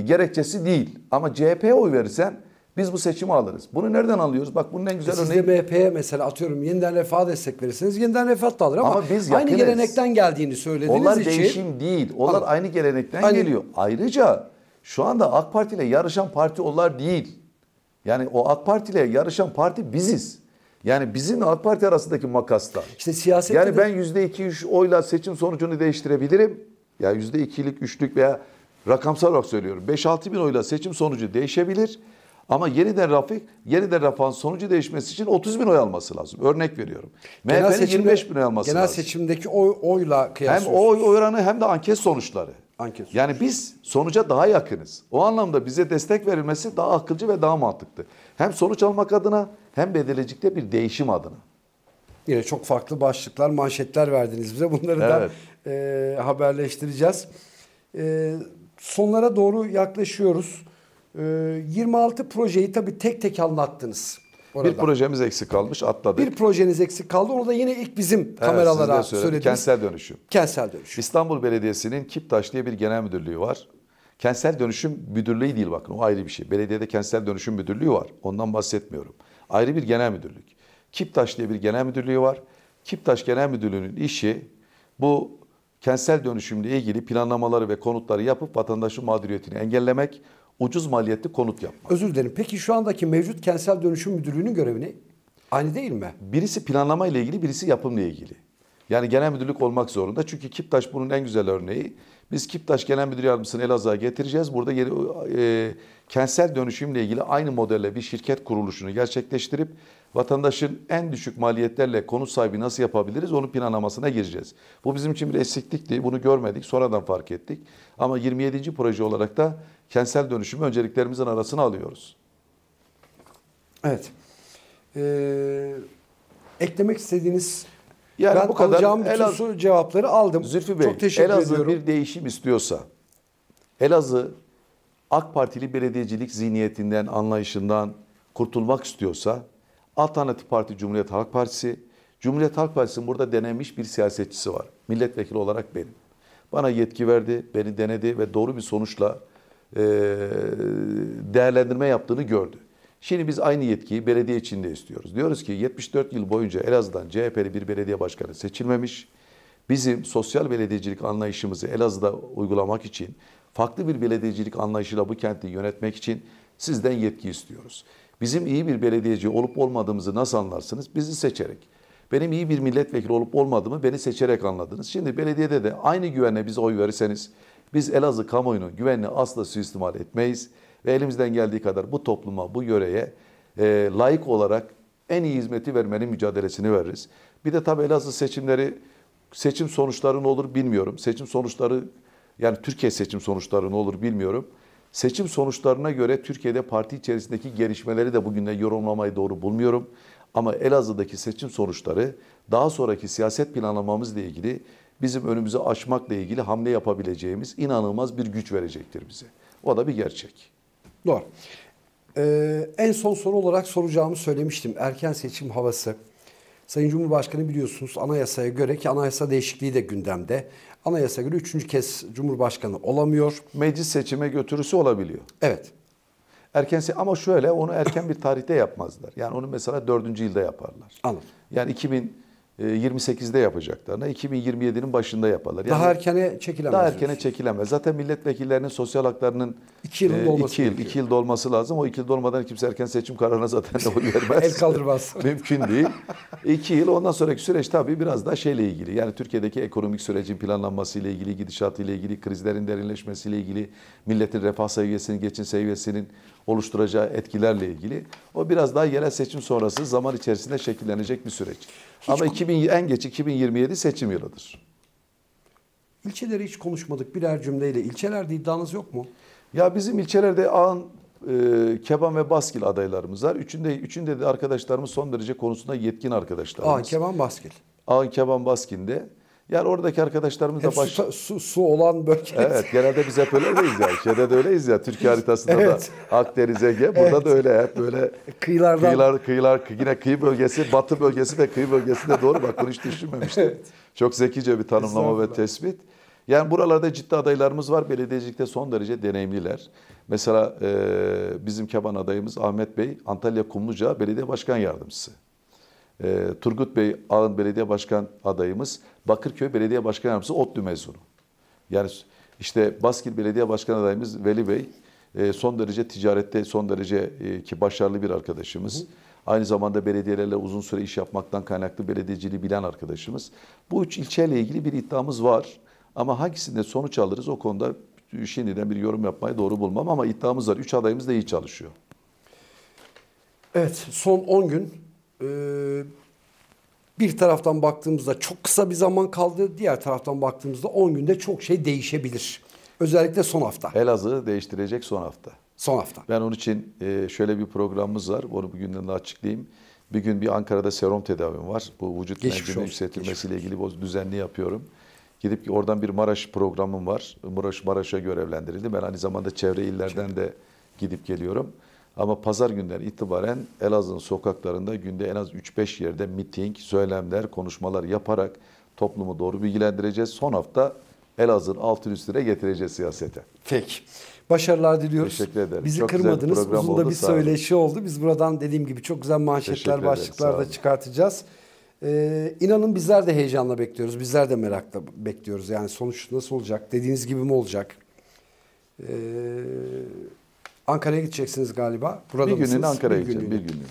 gerekçesi değil. Ama CHP'ye oy verirsen biz bu seçimi alırız. Bunu nereden alıyoruz? Bak bunun en güzel Siz e örneği. Siz de MHP'ye mesela atıyorum yeniden refah destek verirsiniz, yeniden refah da alır ama, ama biz yakınız. aynı gelenekten geldiğini söylediğiniz Onlar için. Onlar değişim değil. Onlar aynı gelenekten aynı. geliyor. Ayrıca şu anda AK Parti ile yarışan parti onlar değil. Yani o AK Parti ile yarışan parti biziz. Yani bizim AK Parti arasındaki makasla. İşte siyaset Yani ben yüzde iki üç oyla seçim sonucunu değiştirebilirim. Ya yani yüzde ikilik, üçlük veya rakamsal olarak söylüyorum. Beş altı bin oyla seçim sonucu değişebilir. Ama yeniden Rafik, yeniden Rafik'in sonucu değişmesi için 30 bin oy alması lazım. Örnek veriyorum. MHP'nin 25 bin oy alması genel lazım. Genel seçimdeki oy, oyla kıyaslıyorsunuz. Hem oy oranı hem de anket sonuçları. Anket sonuçları. Yani biz sonuca daha yakınız. O anlamda bize destek verilmesi daha akılcı ve daha mantıklı. Hem sonuç almak adına hem bedelecikte bir değişim adına. Yine çok farklı başlıklar, manşetler verdiniz bize. Bunları evet. da e, haberleştireceğiz. E, sonlara doğru yaklaşıyoruz. 26 ee, projeyi tabii tek tek anlattınız. Orada. Bir projemiz eksik kalmış atladık. Bir projeniz eksik kaldı onu da yine ilk bizim evet, kameralara söylediniz. Kentsel dönüşüm. Kentsel dönüşüm. İstanbul Belediyesi'nin Kiptaş diye bir genel müdürlüğü var. Kentsel dönüşüm müdürlüğü değil bakın o ayrı bir şey. Belediyede kentsel dönüşüm müdürlüğü var ondan bahsetmiyorum. Ayrı bir genel müdürlük. Kiptaş diye bir genel müdürlüğü var. Kiptaş Genel Müdürlüğü'nün işi bu kentsel dönüşümle ilgili planlamaları ve konutları yapıp vatandaşın mağduriyetini engellemek, ucuz maliyetli konut yapmak. Özür dilerim. Peki şu andaki mevcut kentsel dönüşüm müdürlüğünün görevi ne? Aynı değil mi? Birisi planlama ile ilgili, birisi yapımla ilgili. Yani genel müdürlük olmak zorunda. Çünkü Kiptaş bunun en güzel örneği. Biz Kiptaş Genel Müdür Yardımcısını Elazığ'a getireceğiz. Burada yeri, e, kentsel dönüşümle ilgili aynı modelle bir şirket kuruluşunu gerçekleştirip vatandaşın en düşük maliyetlerle konut sahibi nasıl yapabiliriz Onu planlamasına gireceğiz. Bu bizim için bir eksiklikti. Bunu görmedik. Sonradan fark ettik. Ama 27. proje olarak da kentsel dönüşümü önceliklerimizin arasına alıyoruz. Evet. Ee, eklemek istediğiniz yani ben bu kadar alacağım bütün Elaz... cevapları aldım. Zülfü Bey, Çok teşekkür Elazığ ediyorum. bir değişim istiyorsa Elazığ AK Partili belediyecilik zihniyetinden, anlayışından kurtulmak istiyorsa Alternatif Parti Cumhuriyet Halk Partisi. Cumhuriyet Halk Partisi'nin burada denemiş bir siyasetçisi var. Milletvekili olarak benim. Bana yetki verdi, beni denedi ve doğru bir sonuçla e, değerlendirme yaptığını gördü. Şimdi biz aynı yetkiyi belediye içinde istiyoruz. Diyoruz ki 74 yıl boyunca Elazığ'dan CHP'li bir belediye başkanı seçilmemiş. Bizim sosyal belediyecilik anlayışımızı Elazığ'da uygulamak için, farklı bir belediyecilik anlayışıyla bu kenti yönetmek için sizden yetki istiyoruz. Bizim iyi bir belediyeci olup olmadığımızı nasıl anlarsınız? Bizi seçerek. Benim iyi bir milletvekili olup olmadığımı beni seçerek anladınız. Şimdi belediyede de aynı güvenle bize oy verirseniz biz Elazığ kamuoyunun güvenini asla suistimal etmeyiz. Ve elimizden geldiği kadar bu topluma, bu yöreye e, layık olarak en iyi hizmeti vermenin mücadelesini veririz. Bir de tabii Elazığ seçimleri, seçim sonuçları ne olur bilmiyorum. Seçim sonuçları yani Türkiye seçim sonuçları ne olur bilmiyorum. Seçim sonuçlarına göre Türkiye'de parti içerisindeki gelişmeleri de bugünle yorumlamayı doğru bulmuyorum. Ama Elazığ'daki seçim sonuçları daha sonraki siyaset planlamamızla ilgili bizim önümüzü açmakla ilgili hamle yapabileceğimiz inanılmaz bir güç verecektir bize. O da bir gerçek. Doğru. Ee, en son soru olarak soracağımı söylemiştim. Erken seçim havası. Sayın Cumhurbaşkanı biliyorsunuz anayasaya göre ki anayasa değişikliği de gündemde. Anayasa göre üçüncü kez Cumhurbaşkanı olamıyor. Meclis seçime götürüsü olabiliyor. Evet. Erkense ama şöyle onu erken bir tarihte yapmazlar. Yani onu mesela dördüncü yılda yaparlar. Anladım. Yani 2000 28'de ee, yapacaklarına 2027'nin başında yaparlar. Yani daha erkene çekilemez. Daha erkene çekilemez. Zaten milletvekillerinin sosyal haklarının 2 yıl, e, iki yıl, iki yıl dolması lazım. O 2 yıl dolmadan kimse erken seçim kararına zaten oy vermez. El kaldırmaz. Mümkün değil. 2 yıl ondan sonraki süreç tabii biraz daha şeyle ilgili. Yani Türkiye'deki ekonomik sürecin planlanması ile ilgili, gidişatı ile ilgili, krizlerin derinleşmesi ile ilgili, milletin refah seviyesinin, geçin seviyesinin oluşturacağı etkilerle ilgili. O biraz daha yerel seçim sonrası zaman içerisinde şekillenecek bir süreç. Hiç Ama 2000, en geç 2027 seçim yılıdır. İlçeleri hiç konuşmadık birer cümleyle. İlçelerde iddianız yok mu? Ya bizim ilçelerde ağın e, Keban ve Baskil adaylarımız var. Üçünde, üçünde de arkadaşlarımız son derece konusunda yetkin arkadaşlarımız. Ağın Keban Baskil. Ağın Keban Baskin'de. Yani oradaki arkadaşlarımız da baş... Su, su, su olan bölge. Evet genelde biz hep öyleyiz yani. Şeyde de öyleyiz ya. Türkiye haritasında evet. da Akdeniz, Ege. Burada evet. da öyle hep böyle Kıyılardan... kıyılar, kıyılar, yine kıyı bölgesi, batı bölgesi ve kıyı bölgesinde doğru. Bak bunu hiç düşünmemiştim. evet. Çok zekice bir tanımlama ve tespit. Yani buralarda ciddi adaylarımız var. Belediyecilikte son derece deneyimliler. Mesela e, bizim Keban adayımız Ahmet Bey Antalya Kumluca Belediye Başkan Yardımcısı e, Turgut Bey Ağın Belediye Başkan adayımız Bakırköy Belediye Başkan Yardımcısı ODTÜ mezunu. Yani işte Baskil Belediye Başkan adayımız Veli Bey e, son derece ticarette son derece e, ki başarılı bir arkadaşımız. Hı. Aynı zamanda belediyelerle uzun süre iş yapmaktan kaynaklı belediyeciliği bilen arkadaşımız. Bu üç ilçeyle ilgili bir iddiamız var. Ama hangisinde sonuç alırız o konuda şimdiden bir yorum yapmayı doğru bulmam ama iddiamız var. Üç adayımız da iyi çalışıyor. Evet son 10 gün ee, bir taraftan baktığımızda çok kısa bir zaman kaldı. Diğer taraftan baktığımızda 10 günde çok şey değişebilir. Özellikle son hafta. Elazığ'ı değiştirecek son hafta. Son hafta. Ben onun için e, şöyle bir programımız var. Onu bugünden de açıklayayım. Bir gün bir Ankara'da serum tedavim var. Bu vücut mencinin yükseltilmesiyle ilgili bu düzenli yapıyorum. Gidip oradan bir Maraş programım var. Maraş Maraş'a görevlendirildi. Ben aynı zamanda çevre illerden de gidip geliyorum. Ama pazar günleri itibaren Elazığ'ın sokaklarında günde en az 3-5 yerde miting, söylemler, konuşmalar yaparak toplumu doğru bilgilendireceğiz. Son hafta Elazığ'ın altın üstüne getireceğiz siyasete. Peki. Başarılar diliyoruz. Teşekkür ederim. Bizi çok kırmadınız. Güzel bir Uzun da bir söyleşi oldu. Biz buradan dediğim gibi çok güzel manşetler, başlıklar da çıkartacağız. Ee, inanın bizler de heyecanla bekliyoruz. Bizler de merakla bekliyoruz. Yani sonuç nasıl olacak? Dediğiniz gibi mi olacak? Ee, Ankara'ya gideceksiniz galiba. Burada bir günlüğüne Ankara'ya gideceğim. Bir günlüğüne.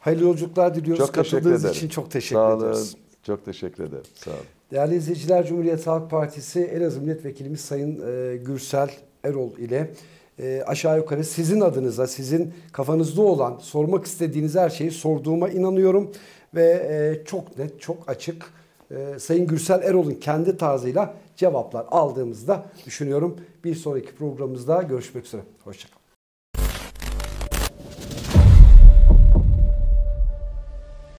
Hayırlı yolculuklar diliyoruz. Çok Katıldığınız ederim. için çok teşekkür Sağ olun. ediyoruz. Çok teşekkür ederim. Sağ olun. Değerli izleyiciler, Cumhuriyet Halk Partisi Elazığ Milletvekilimiz Sayın e, Gürsel Erol ile e, aşağı yukarı sizin adınıza, sizin kafanızda olan, sormak istediğiniz her şeyi sorduğuma inanıyorum. Ve e, çok net, çok açık e, Sayın Gürsel Erol'un kendi tarzıyla cevaplar aldığımızda düşünüyorum. Bir sonraki programımızda görüşmek üzere. Hoşçakalın.